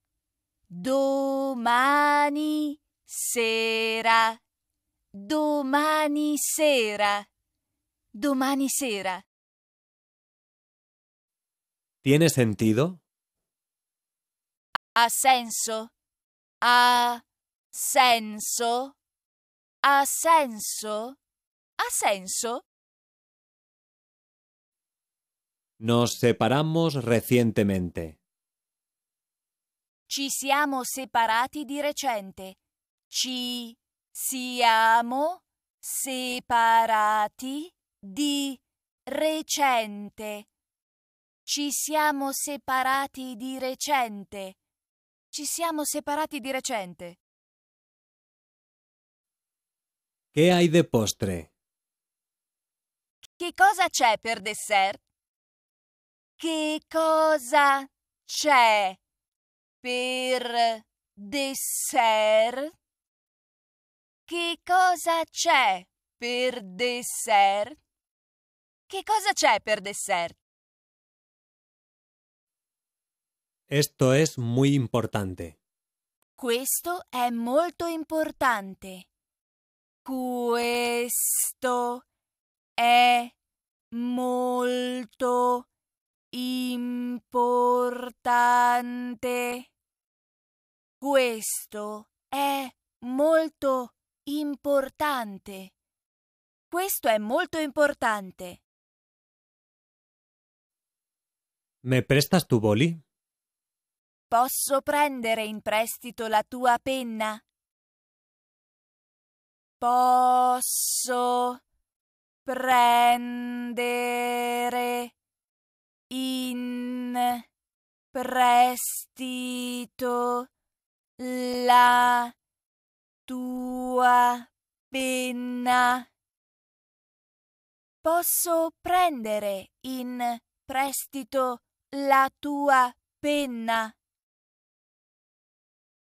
Domani sera. Domani sera. Domani sera. ¿Tiene sentido? Ha senso. Ha senso. Ha senso. Ha senso. Nos separamos recientemente. Ci siamo separati di recente. Ci siamo separati di recente. Ci siamo separati di recente. Ci siamo separati di recente. Che hai de postre? Che cosa c'è per dessert? Che cosa c'è per dessert? Che cosa c'è per dessert? Che cosa c'è per dessert? Esto es muy importante. Questo è molto importante. Questo è molto importante. Questo è molto importante. Questo è molto importante. ¿Me prestas tu boli? Posso prendere in prestito la tua penna? Posso prendere in prestito la tua penna. Posso prendere in prestito la tua penna?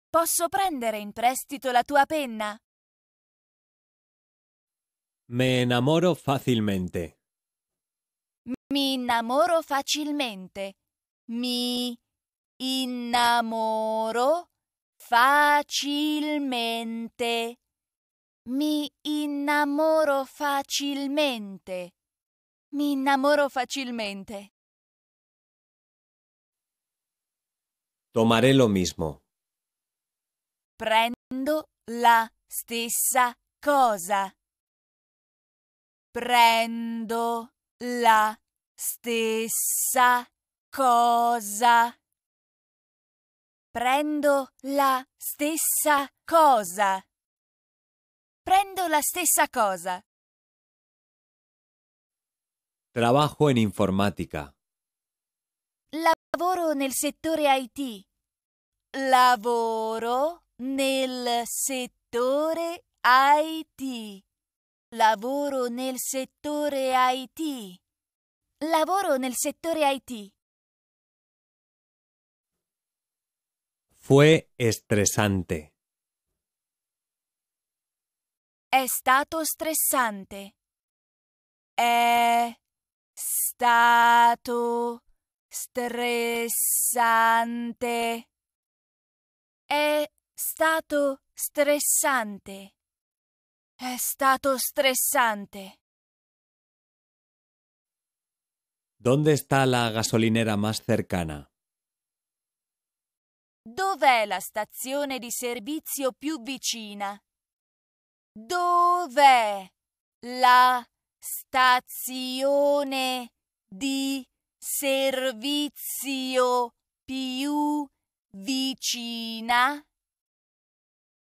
Posso prendere in prestito la tua penna? Me enamoro facilmente. Mi innamoro facilmente. Mi innamoro facilmente. Mi innamoro facilmente. Mi innamoro facilmente. Tomaré lo mismo. Prendo la stessa cosa. Prendo la stessa cosa. Prendo la stessa cosa. Prendo la stessa cosa. Trabajo en informatica. Lavoro nel settore IT. Lavoro nel settore IT. Lavoro nel settore IT. Lavoro nel settore IT. Fue estresante. È stato stressante. È stato stressante. È stato stressante. È stato stressante. ¿Dónde está la gasolinera más cercana? Dov'è la stazione di servizio più vicina? Dov'è la stazione di servizio più vicina?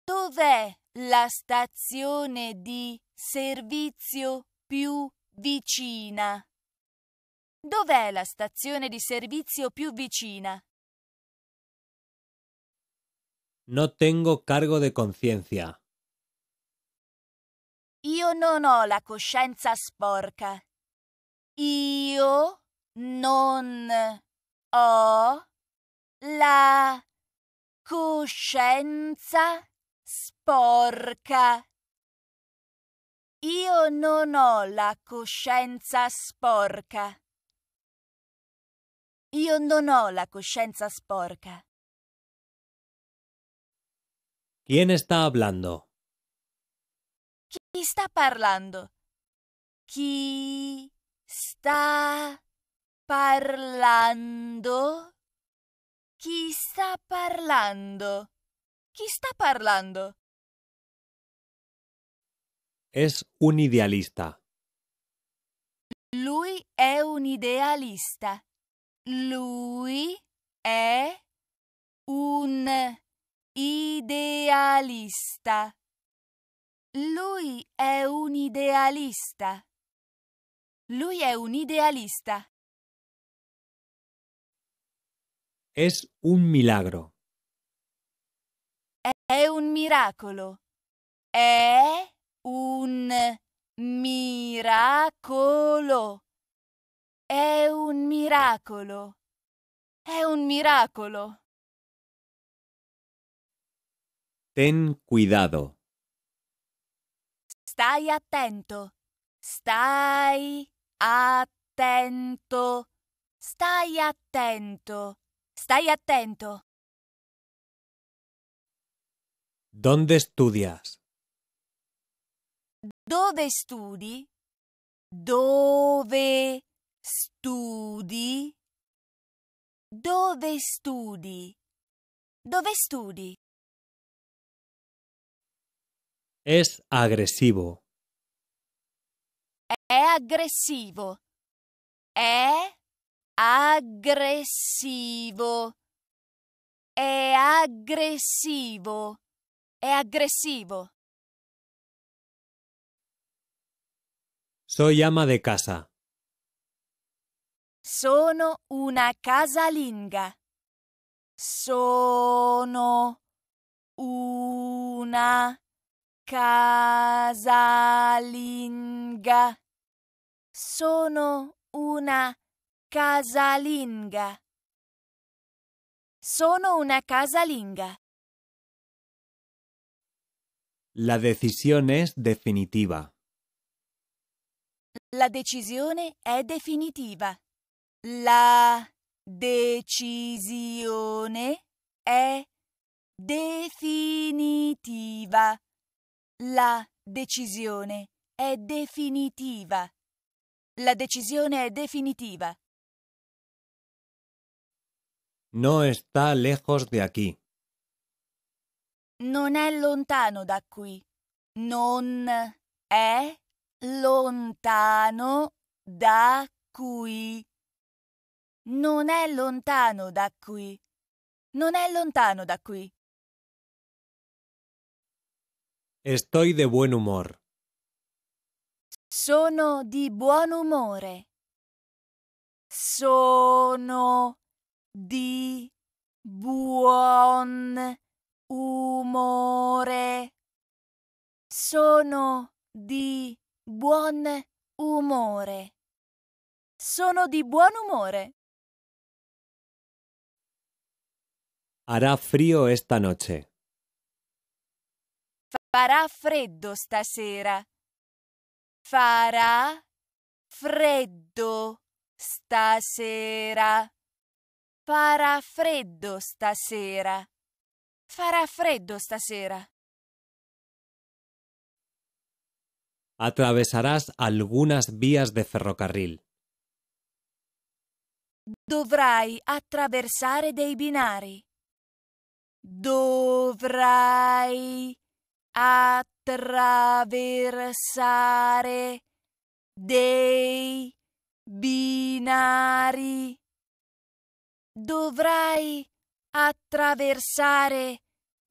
Dov'è la stazione di servizio più vicina? Dov'è la stazione di servizio più vicina? No tengo cargo de conciencia. Io non ho la coscienza sporca. Io non ho la coscienza sporca. Io non ho la coscienza sporca. Io non ho la coscienza sporca. Chi sta parlando? Chi sta parlando? Chi sta parlando? Chi sta parlando? Chi sta parlando? È un idealista. Lui è un idealista. Lui è un idealista. Lui è un idealista. Lui è un idealista. Es un milagro. È un miracolo. È un miracolo. È un miracolo. È un miracolo. Ten cuidado. Stai attento. Stai attento. Stai attento. Stai attento. Donde studias? Dove studi? Dove Studi. Dove studi? Dove studi? Es agresivo. È agresivo. È agresivo. È aggressivo. È aggressivo. Soy ama de casa. Sono una casalinga. Sono una casalinga. Sono una casalinga. Sono una casalinga. La decisione è definitiva. La decisione è definitiva. La decisione è definitiva. La decisione è definitiva. La decisione è definitiva. No está lejos de aquí. Non è lontano da qui. Non è lontano da qui. Non è lontano da qui. Non è lontano da qui. Estoy de buen humor. Sono di buon umore. Sono di buon umore. Sono di buon umore. Sono di buon umore. Hará frío esta noche. Farà freddo stasera. Farà freddo stasera. Farà freddo stasera. Farà freddo Atravesarás algunas vías de ferrocarril. Dovrai attraversare dei binari. dovrai attraversare dei binari. Dovrai attraversare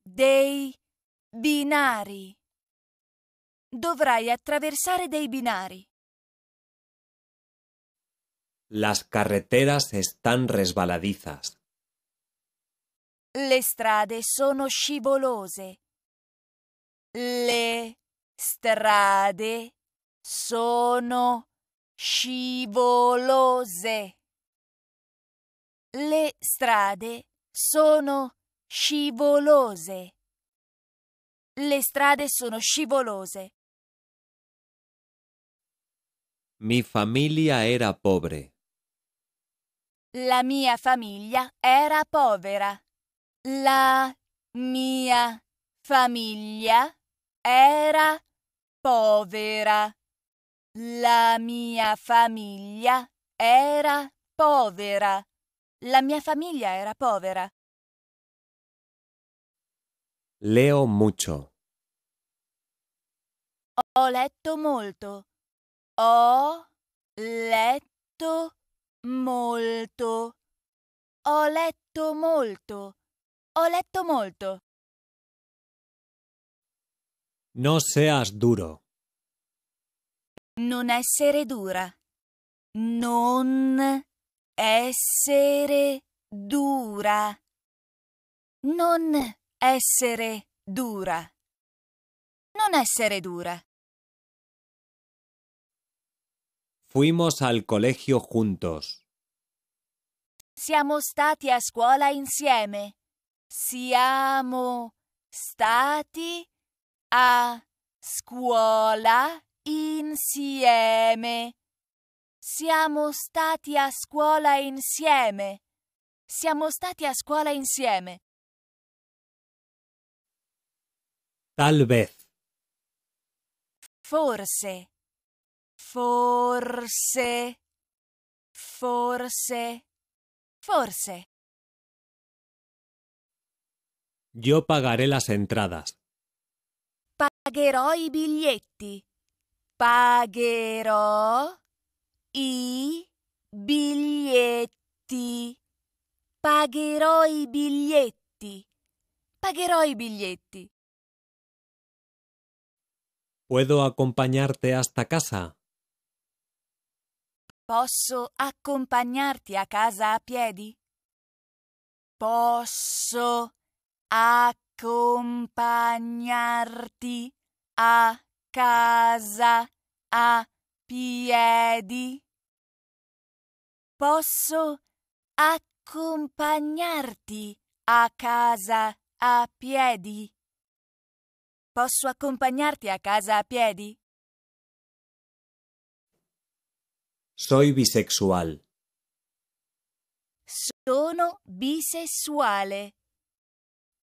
dei binari. Dovrai attraversare dei binari. Las carreteras están resbaladizas. Le strade sono scivolose. Le strade sono scivolose. Le strade sono scivolose. Le strade sono scivolose. Mi famiglia era pobre. La mia famiglia era povera. La mia famiglia era povera. La mia famiglia era povera. La mia famiglia era povera. Leo mucho. Ho letto molto. Ho letto molto. Ho letto molto. Ho letto molto. No seas duro. Non essere dura. Non essere dura. Non essere dura. Non essere dura. Fuimos al colegio juntos. Siamo stati a scuola insieme siamo stati a scuola insieme. Siamo stati a scuola insieme. Siamo stati a scuola insieme. Talvez. Forse. Forse. Forse. Forse. Yo pagaré las entradas. Pagherò i biglietti. Pagherò i biglietti. Pagherò i biglietti. Pagherò i biglietti. ¿Puedo acompañarte hasta casa? Posso accompagnarti a casa a piedi? Posso accompagnarti a casa a piedi. Posso accompagnarti a casa a piedi? Posso accompagnarti a casa a piedi? Soy bisexual. Sono bisessuale.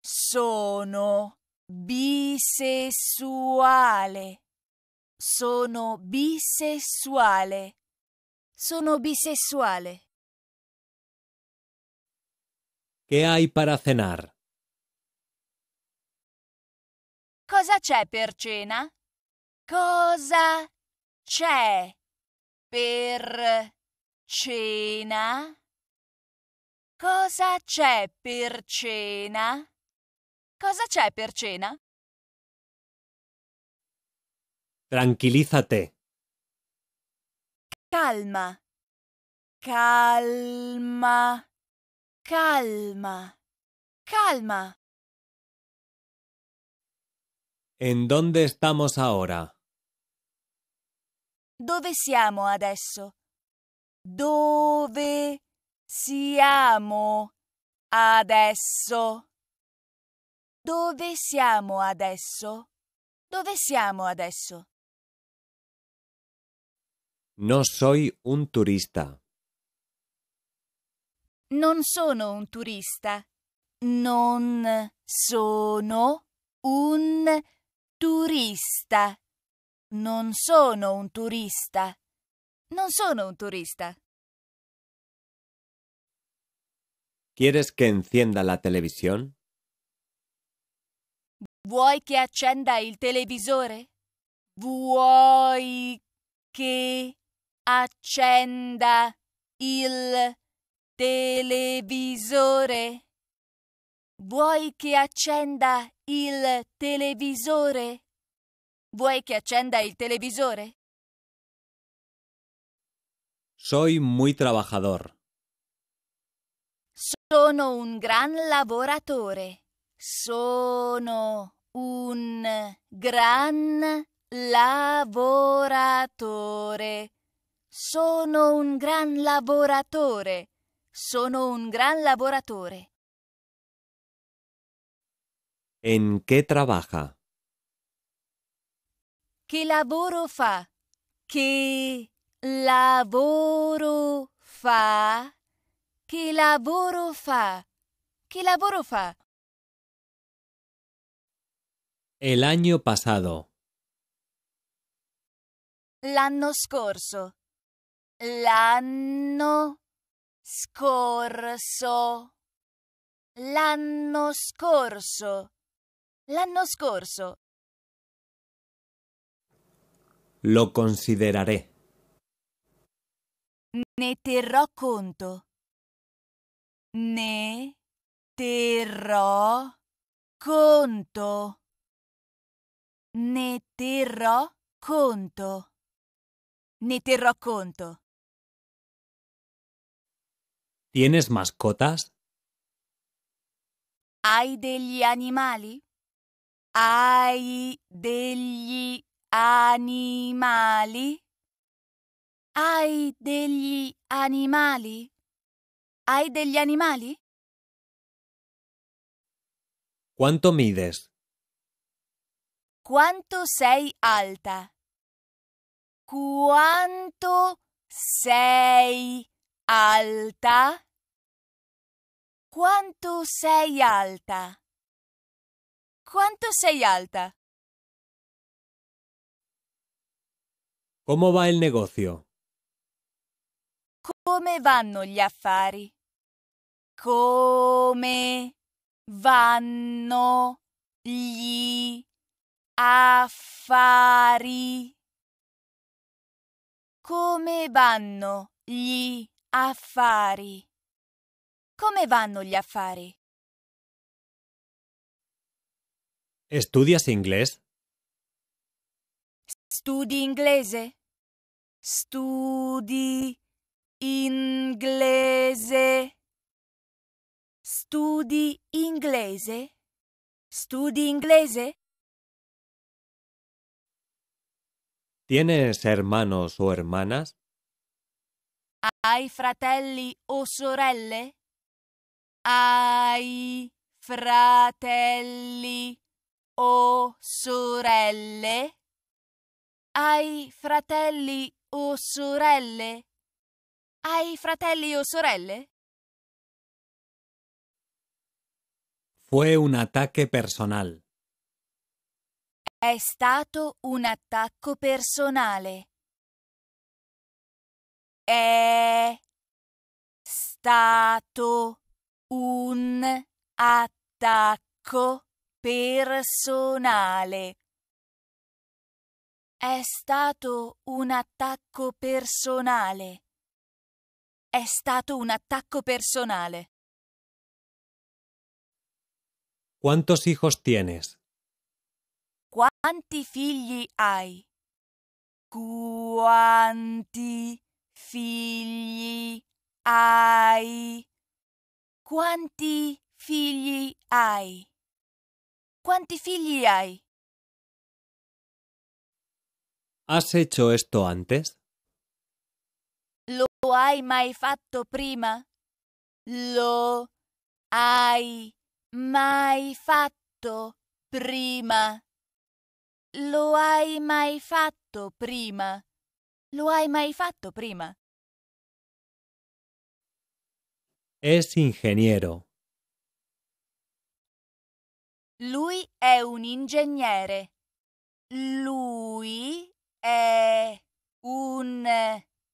Sono bisessuale. Sono bisessuale. Sono bisessuale. Che hai para cenar? Cosa c'è per cena? Cosa c'è per cena? Cosa c'è per cena? Cosa c'è per cena? Tranquilízate. Calma. Calma. Calma. Calma. ¿En dónde estamos ahora? Dove siamo adesso? Dove siamo adesso? ¿Dónde estamos adesso? ¿Dónde estamos ahora? No soy un turista. No sono un turista. No sono un turista. No sono un turista. No sono un turista. ¿Quieres que encienda la televisión? Vuoi che accenda il televisore? Vuoi che accenda il televisore? Vuoi che accenda il televisore? Vuoi che accenda il televisore? Soy muy trabajador. Sono un gran lavoratore. Sono un gran lavoratore. Sono un gran lavoratore. Sono un gran lavoratore. ¿En che trabaja? Che lavoro fa? Che lavoro fa? Che lavoro fa? Che lavoro fa? El año pasado. L'anno scorso. L'anno scorso. L'anno scorso. L'anno scorso. Lo consideraré. Ne terrò conto. Ne terrò conto. Ne terrò conto. Ne terrò conto. ¿Tienes mascotas? ¿Hay degli animali? ¿Hay degli animali? ¿Hay degli animali? ¿Hay degli animali? ¿Cuánto mides? Quanto sei alta? Quanto sei alta? Quanto sei alta? Quanto sei alta? Come va il negozio? Come vanno gli affari? Come vanno gli affari. Come vanno gli affari? Come vanno gli affari? Studias inglese? Studi inglese? Studi inglese. Studi inglese? Studi inglese? ¿Tienes hermanos o hermanas? ¿Hay fratelli o sorelle? Ay fratelli o sorelle? Ay fratelli o sorelle? ¿Hay fratelli o sorelle? Fue un ataque personal. È stato un attacco personale. È stato un attacco personale. È stato un attacco personale. È stato un attacco personale. ¿Cuántos hijos tienes? Quanti figli hai? Quanti figli hai? Quanti figli hai? Quanti figli hai? ¿Has hecho esto antes? ¿Lo hai mai fatto prima? ¿Lo hai mai fatto prima? Lo hai mai fatto prima? Lo hai mai fatto prima? Es ingeniero. Lui è un ingegnere. Lui è un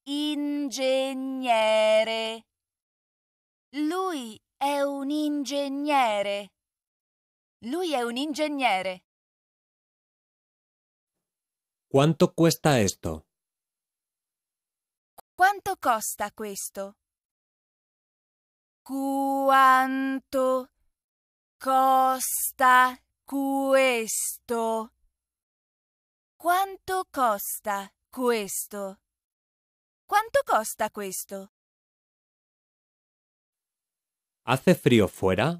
ingegnere. Lui è un ingegnere. Lui è un ingegnere. Quanto cuesta esto? Quanto costa questo? Quanto costa questo? Quanto costa questo? Quanto costa questo? ¿Hace frio fuera?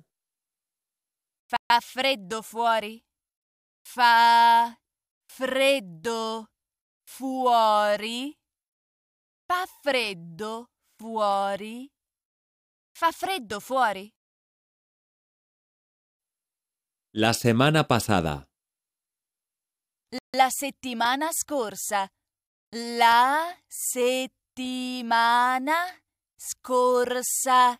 Fa freddo fuori? Fa freddo fuori, fa freddo fuori, fa freddo fuori. La settimana passata. La settimana scorsa. La settimana scorsa.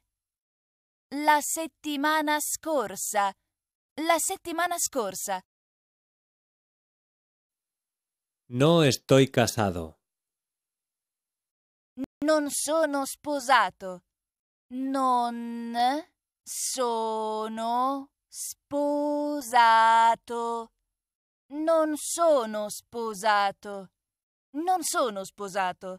La settimana scorsa. La settimana scorsa. No estoy casado. Non sono sposato. Non sono sposato. Non sono sposato. Non sono sposato.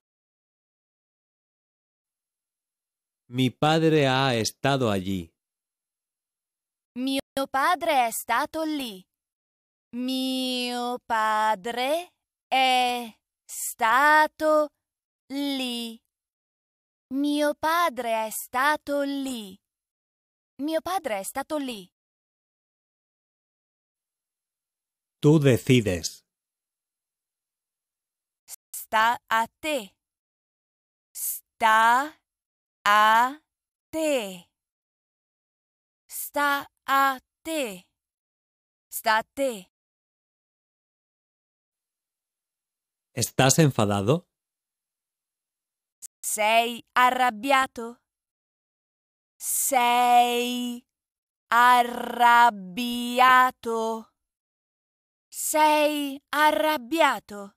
Mi padre ha estado allí. Mio padre è stato lì. Mio padre è stato allí. Mio padre ha stato lì. Mio padre ha estado lì. Tú decides. Está a te. Está a te. Está a te. Está a te. ¿Estás enfadado? Sei arrabbiato? Sei arrabbiato? Sei arrabbiato?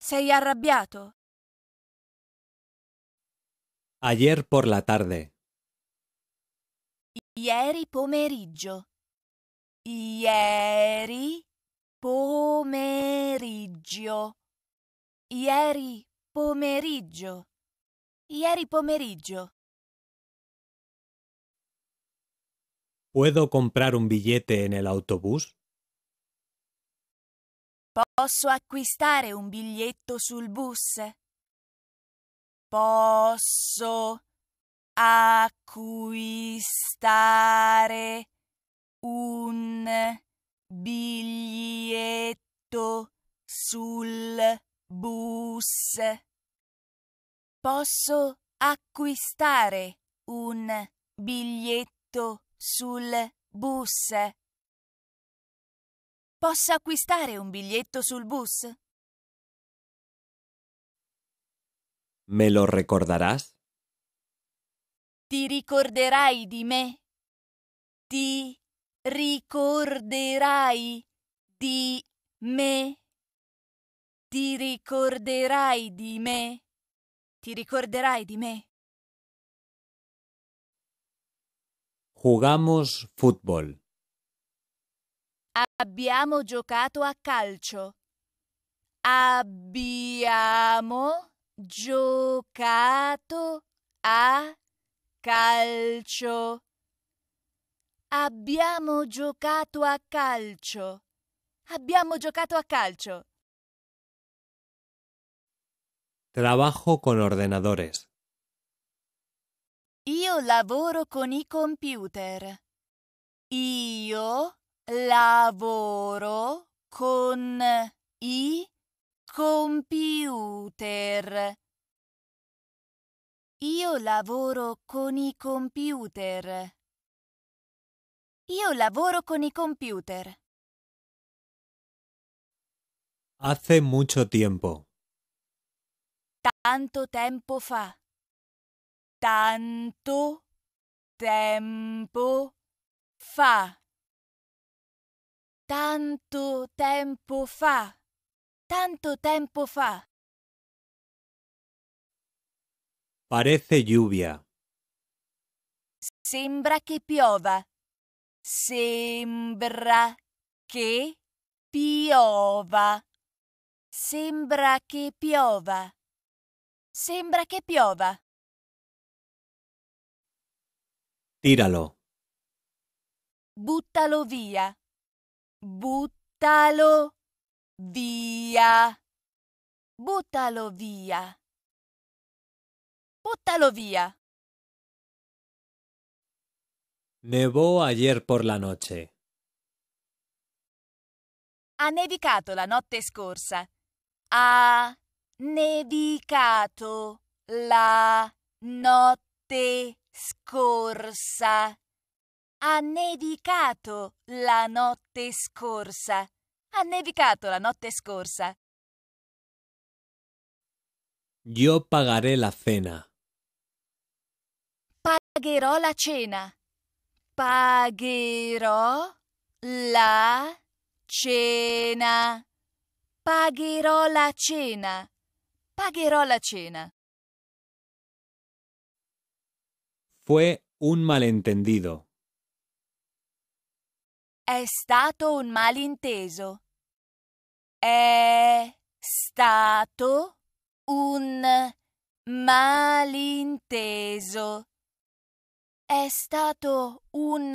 Sei arrabbiato? Ayer por la tarde. Ieri pomeriggio. Ieri pomeriggio. Ieri pomeriggio. Ieri pomeriggio. ¿Puedo comprar un billete en el autobús? Posso acquistare un biglietto sul bus? Posso acquistare un biglietto sul bus. Posso acquistare un biglietto sul bus? Posso acquistare un biglietto sul bus? ¿Me lo recordarás? Ti ricorderai di me? Ti ricorderai di me. Ti ricorderai di me. Ti ricorderai di me. Jugamos fútbol. Abbiamo giocato a calcio. Abbiamo giocato a calcio. Abbiamo giocato a calcio. Abbiamo giocato a calcio. Trabajo con ordenadores. Io lavoro con i computer. Io lavoro con i computer. Io lavoro con i computer. Io lavoro con i computer. Hace mucho tiempo. Tanto tempo fa. Tanto tempo fa. Tanto tempo fa. Tanto tempo fa. Parece lluvia. Sembra che piova. Sembra che piova. Sembra che piova. Sembra che piova. Tiralo. Buttalo via. Buttalo via. Buttalo via. Buttalo via. Nevò ayer por la noche. Ha nevicato la notte scorsa. Ha nevicato la notte scorsa. Ha nevicato la notte scorsa. Ha nevicato la notte scorsa. Io pagherò la cena. Pagherò la cena. Pagherò la cena. Pagherò la cena. Pagherò la cena. Fue un malentendido. È stato un malinteso. È stato un malinteso. È stato un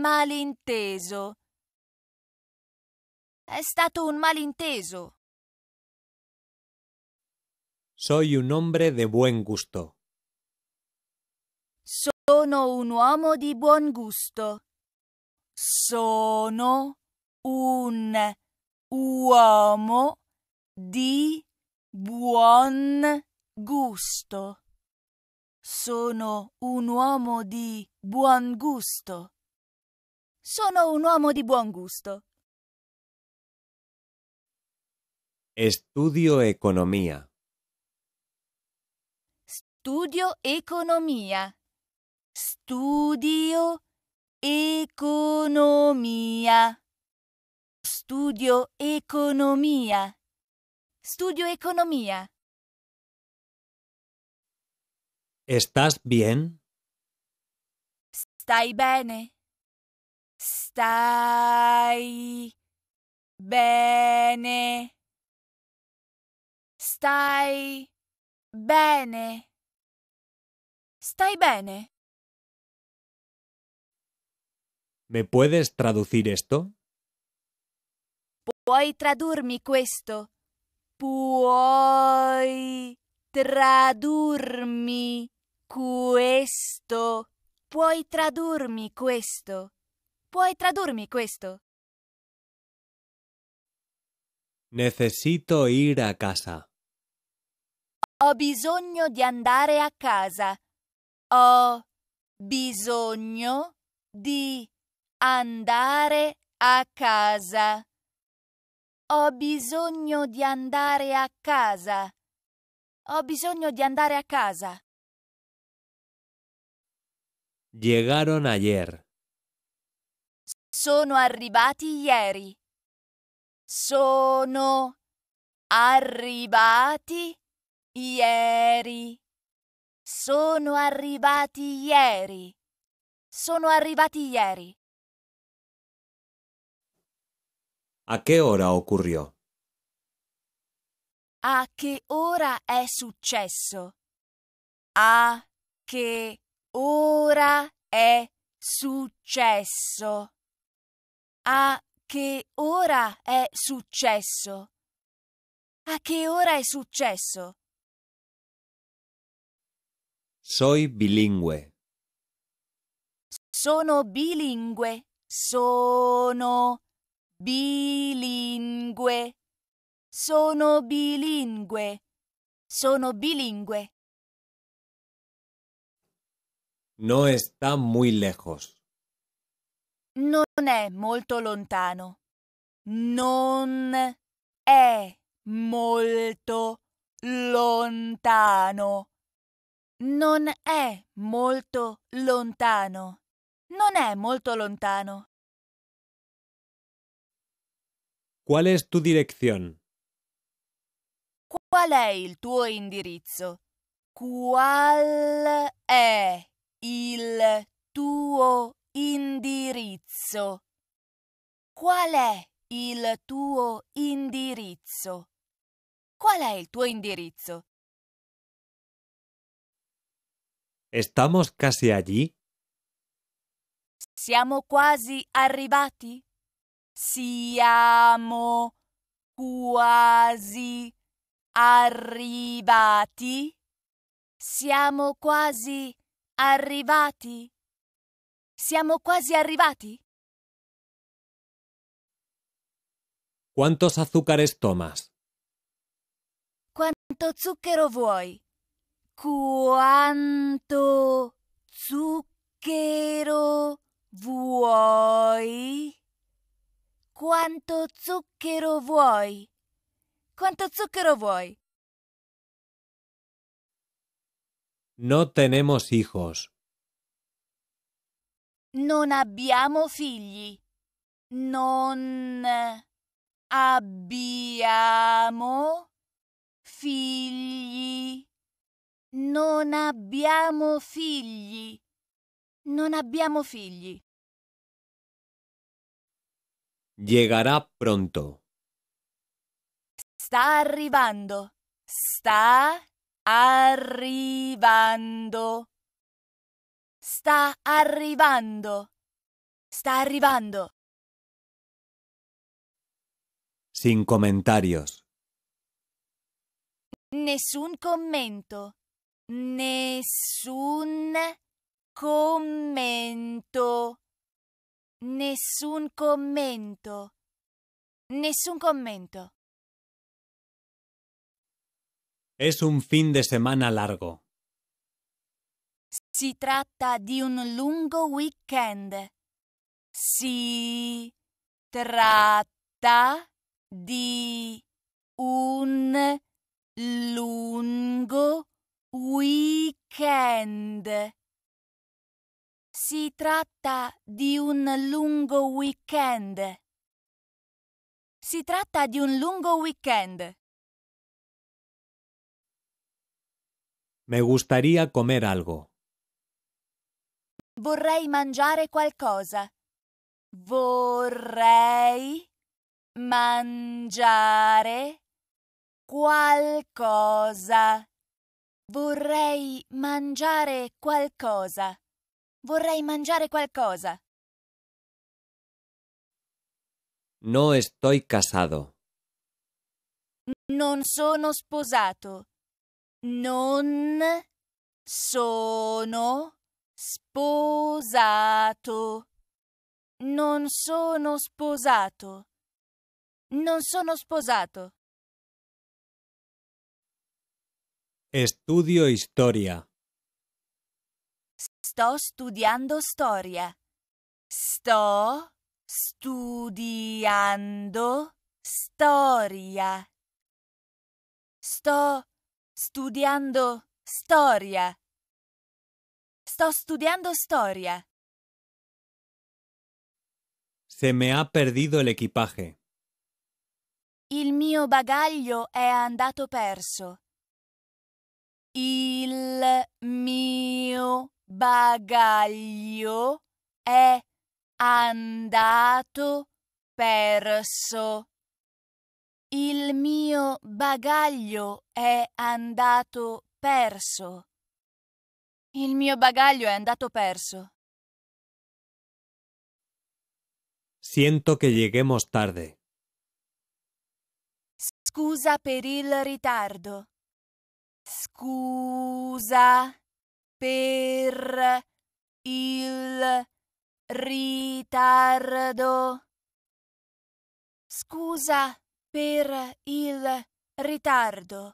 malinteso. È stato un malinteso. Soy un hombre de buen gusto. Sono un uomo di buon gusto. Sono un uomo di buon gusto. Sono un uomo di buon gusto. Sono un uomo di buon gusto. Estudio economía. Studio economia. Studio economia. Studio economia. Studio economia. ¿Estás bien? Stai bene. Stai bene. Stai bene. Stai bene. ¿Me puedes traducir esto? Puoi tradurmi questo? Puoi tradurmi Questo. Puoi tradurmi questo? Puoi tradurmi questo? Necesito ir a casa. Ho bisogno di andare a casa. Ho bisogno di andare a casa. Ho bisogno di andare a casa. Ho bisogno di andare a casa. Llegaron ayer. Sono arrivati ieri. Sono arrivati ieri. Sono arrivati ieri. Sono arrivati ieri. ¿A che ora ocurrió? A che ora è successo? A che ora è successo? A che ora è successo? A che ora è successo? Soy bilingue. Sono bilingue. Sono bilingue. Sono bilingue. Sono bilingue. No está muy lejos. Non è molto lontano. Non è molto lontano. Non è molto lontano. Non è molto lontano. Qual es tu direzione? Qual è il tuo indirizzo? Qual è il tuo indirizzo. Qual è il tuo indirizzo? Qual è il tuo indirizzo? ¿Estamos casi allí? Siamo quasi arrivati? Siamo quasi arrivati? Siamo quasi arrivati? Siamo quasi arrivati? ¿Cuántos azúcares tomas? Quanto zucchero vuoi? Quanto zucchero vuoi? Quanto zucchero vuoi? Quanto zucchero vuoi? No tenemos hijos. Non abbiamo figli. Non abbiamo figli. Non abbiamo figli. Non abbiamo figli. Llegará pronto. Está arrivando. Está arrivando. Sta arribando. Sta arribando. Sin comentarios. Nessun commento. Nessun commento. Nessun commento. Nessun commento. Es un fin de semana largo. Si tratta di un lungo weekend. Si tratta di un lungo weekend. Si tratta di un lungo weekend. Si tratta di un lungo weekend. Me gustaría comer algo. Vorrei mangiare qualcosa. Vorrei mangiare qualcosa. Vorrei mangiare qualcosa. Vorrei mangiare qualcosa. No estoy casado. Non sono sposato. Non sono sposato. Non sono sposato. Non sono sposato. Estudio historia. Sto studiando storia. Sto studiando storia. Sto studiando storia. Sto studiando storia. Se me ha perdido el equipaje. Il mio bagaglio è andato perso. Il mio bagaglio è andato perso. Il mio bagaglio è andato perso. Il mio bagaglio è andato perso. Siento che lleguemos tarde. Scusa per il ritardo. Scusa per il ritardo. Scusa per il ritardo.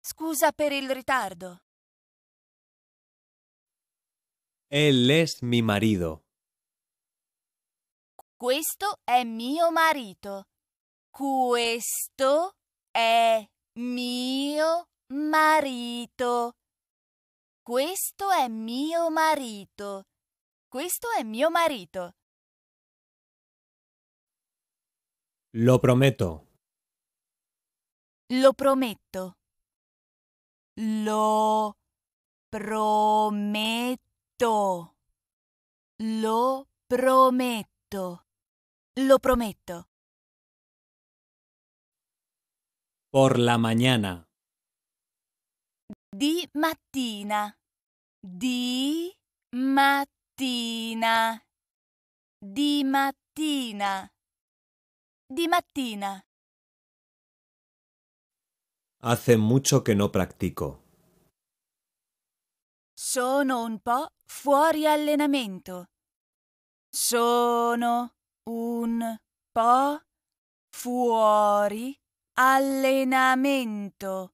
Scusa per il ritardo. Él es mi marido. Questo è mio marito. Questo è mio marito. Questo è mio marito. Questo è mio marito. Lo prometto. Lo prometto. Lo prometto. Lo prometto. Lo prometto. Por la mañana. Di mattina. Di mattina. Di mattina. Di mattina. Hace mucho che non practico. Sono un po' fuori allenamento. Sono un po' fuori allenamento.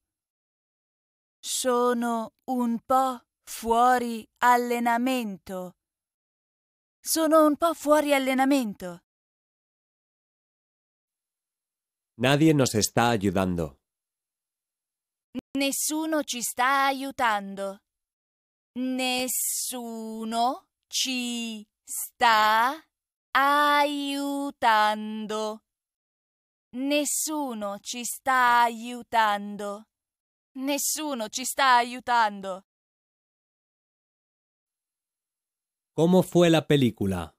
Sono un po' fuori allenamento. Sono un po' fuori allenamento. Nadie nos está ayudando. Nessuno ci sta aiutando. Nessuno ci sta aiutando. Nessuno ci sta aiutando. Nessuno ci sta aiutando. ¿Cómo fue la película?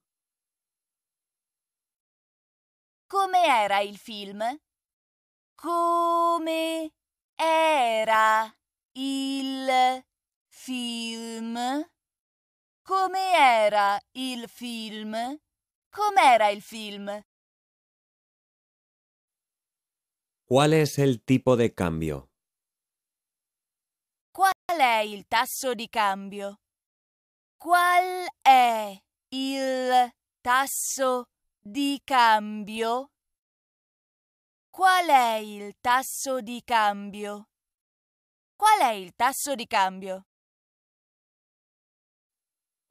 Come era il film? Come era il film? Come era il film? Com'era il film? Qual è il tipo di cambio? Qual è il tasso di cambio? Qual è il tasso di cambio? Qual è il tasso di cambio? Qual è il tasso di cambio?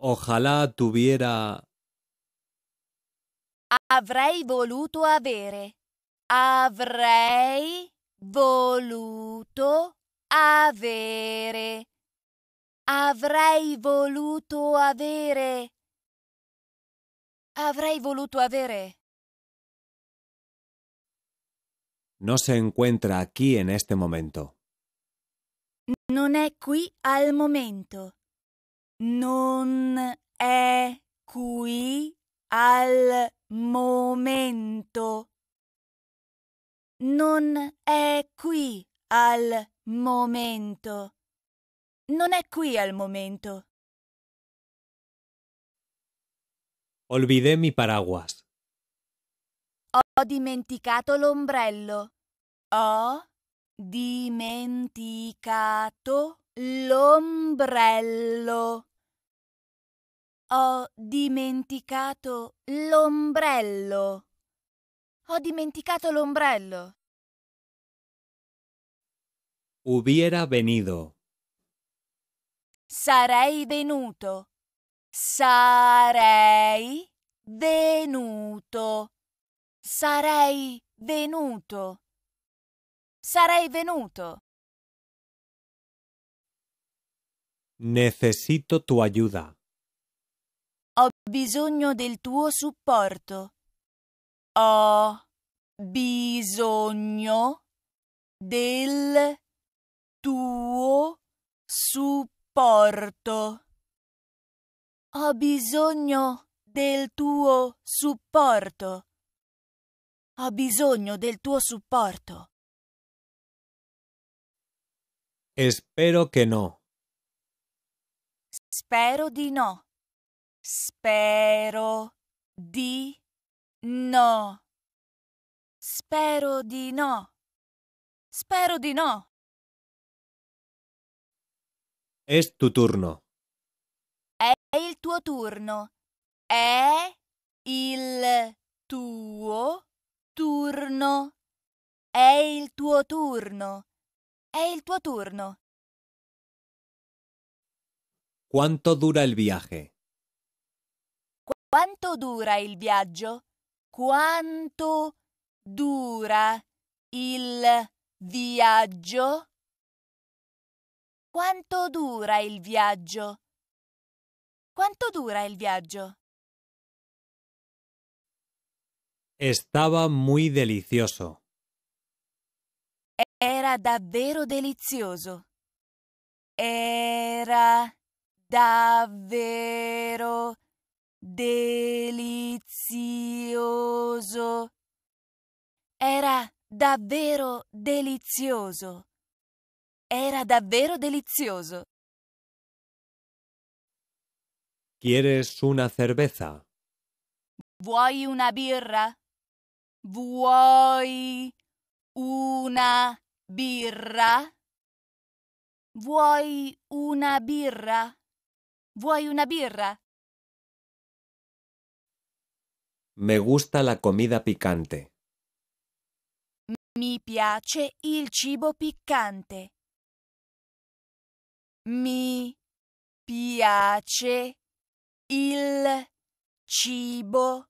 Ojalá tuviera... Avrei voluto avere. Avrei voluto avere. Avrei voluto avere. Avrei voluto avere... No se encuentra aquí en este momento. Non è qui al momento. Non è qui al momento. Non è qui al momento. Non è qui al momento. Olvidé mi paraguas. Ho dimenticato l'ombrello. Ho dimenticato l'ombrello. Ho dimenticato l'ombrello. Ho dimenticato l'ombrello. Hubiera venido. Sarei venuto. Sarei venuto. Sarei venuto. Sarei venuto. Necesito tu ayuda. Ho bisogno del tuo supporto. Ho bisogno del tuo supporto. Ho bisogno del tuo supporto. Ho bisogno del tuo supporto. Espero che no. Spero di no. Spero di no. Spero di no. Spero di no. Es tu turno. È il tuo turno. È il tuo turno. È il tuo turno. È il tuo turno. ¿Cuánto dura il viaje? Quanto dura il viaggio? Quanto dura il viaggio? Quanto dura il viaggio? Quanto dura il viaggio? Estava muy delicioso. Era davvero delizioso. Era davvero delizioso. Era davvero delizioso. Era davvero delizioso. ¿Quieres una cerveza? Voy una birra. Voy una birra. Voy una birra. Voy una birra. Me gusta la comida picante. Mi piace il cibo picante. Mi piace il cibo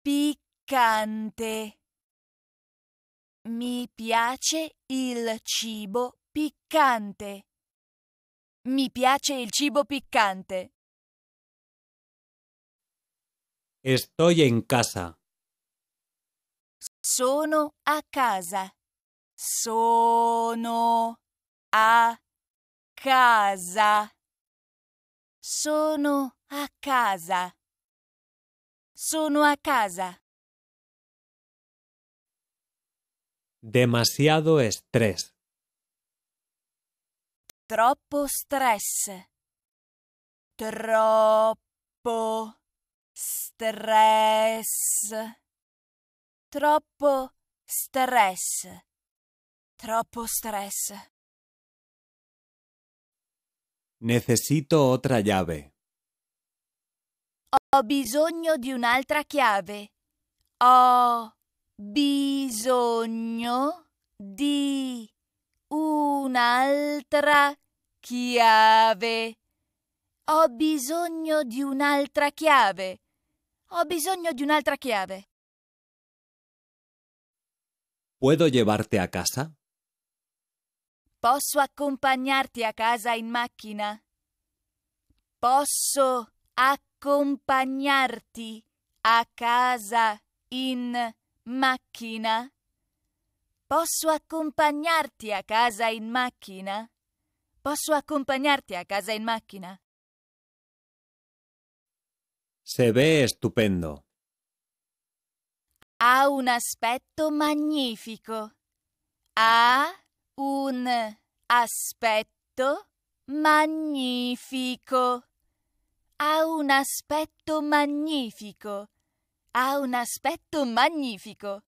piccante. Mi piace il cibo piccante. Mi piace il cibo piccante. Estoy en casa. Sono a casa. Sono a casa. Sono a casa. Sono a casa. Demasiado estrés. Troppo stress. Troppo stress. Troppo stress. Troppo stress. Necesito otra llave. Ho bisogno di un'altra chiave. Ho bisogno di un'altra chiave. Ho bisogno di un'altra chiave. Ho bisogno di un'altra chiave. ¿Puedo llevarte a casa? Posso accompagnarti a casa in macchina? Posso accompagnarti? accompagnarti a casa in macchina? Posso accompagnarti a casa in macchina? Posso accompagnarti a casa in macchina? Se ve stupendo. Ha un aspetto magnifico. Ha un aspetto magnifico. Ha un aspetto magnifico. Ha un aspetto magnifico.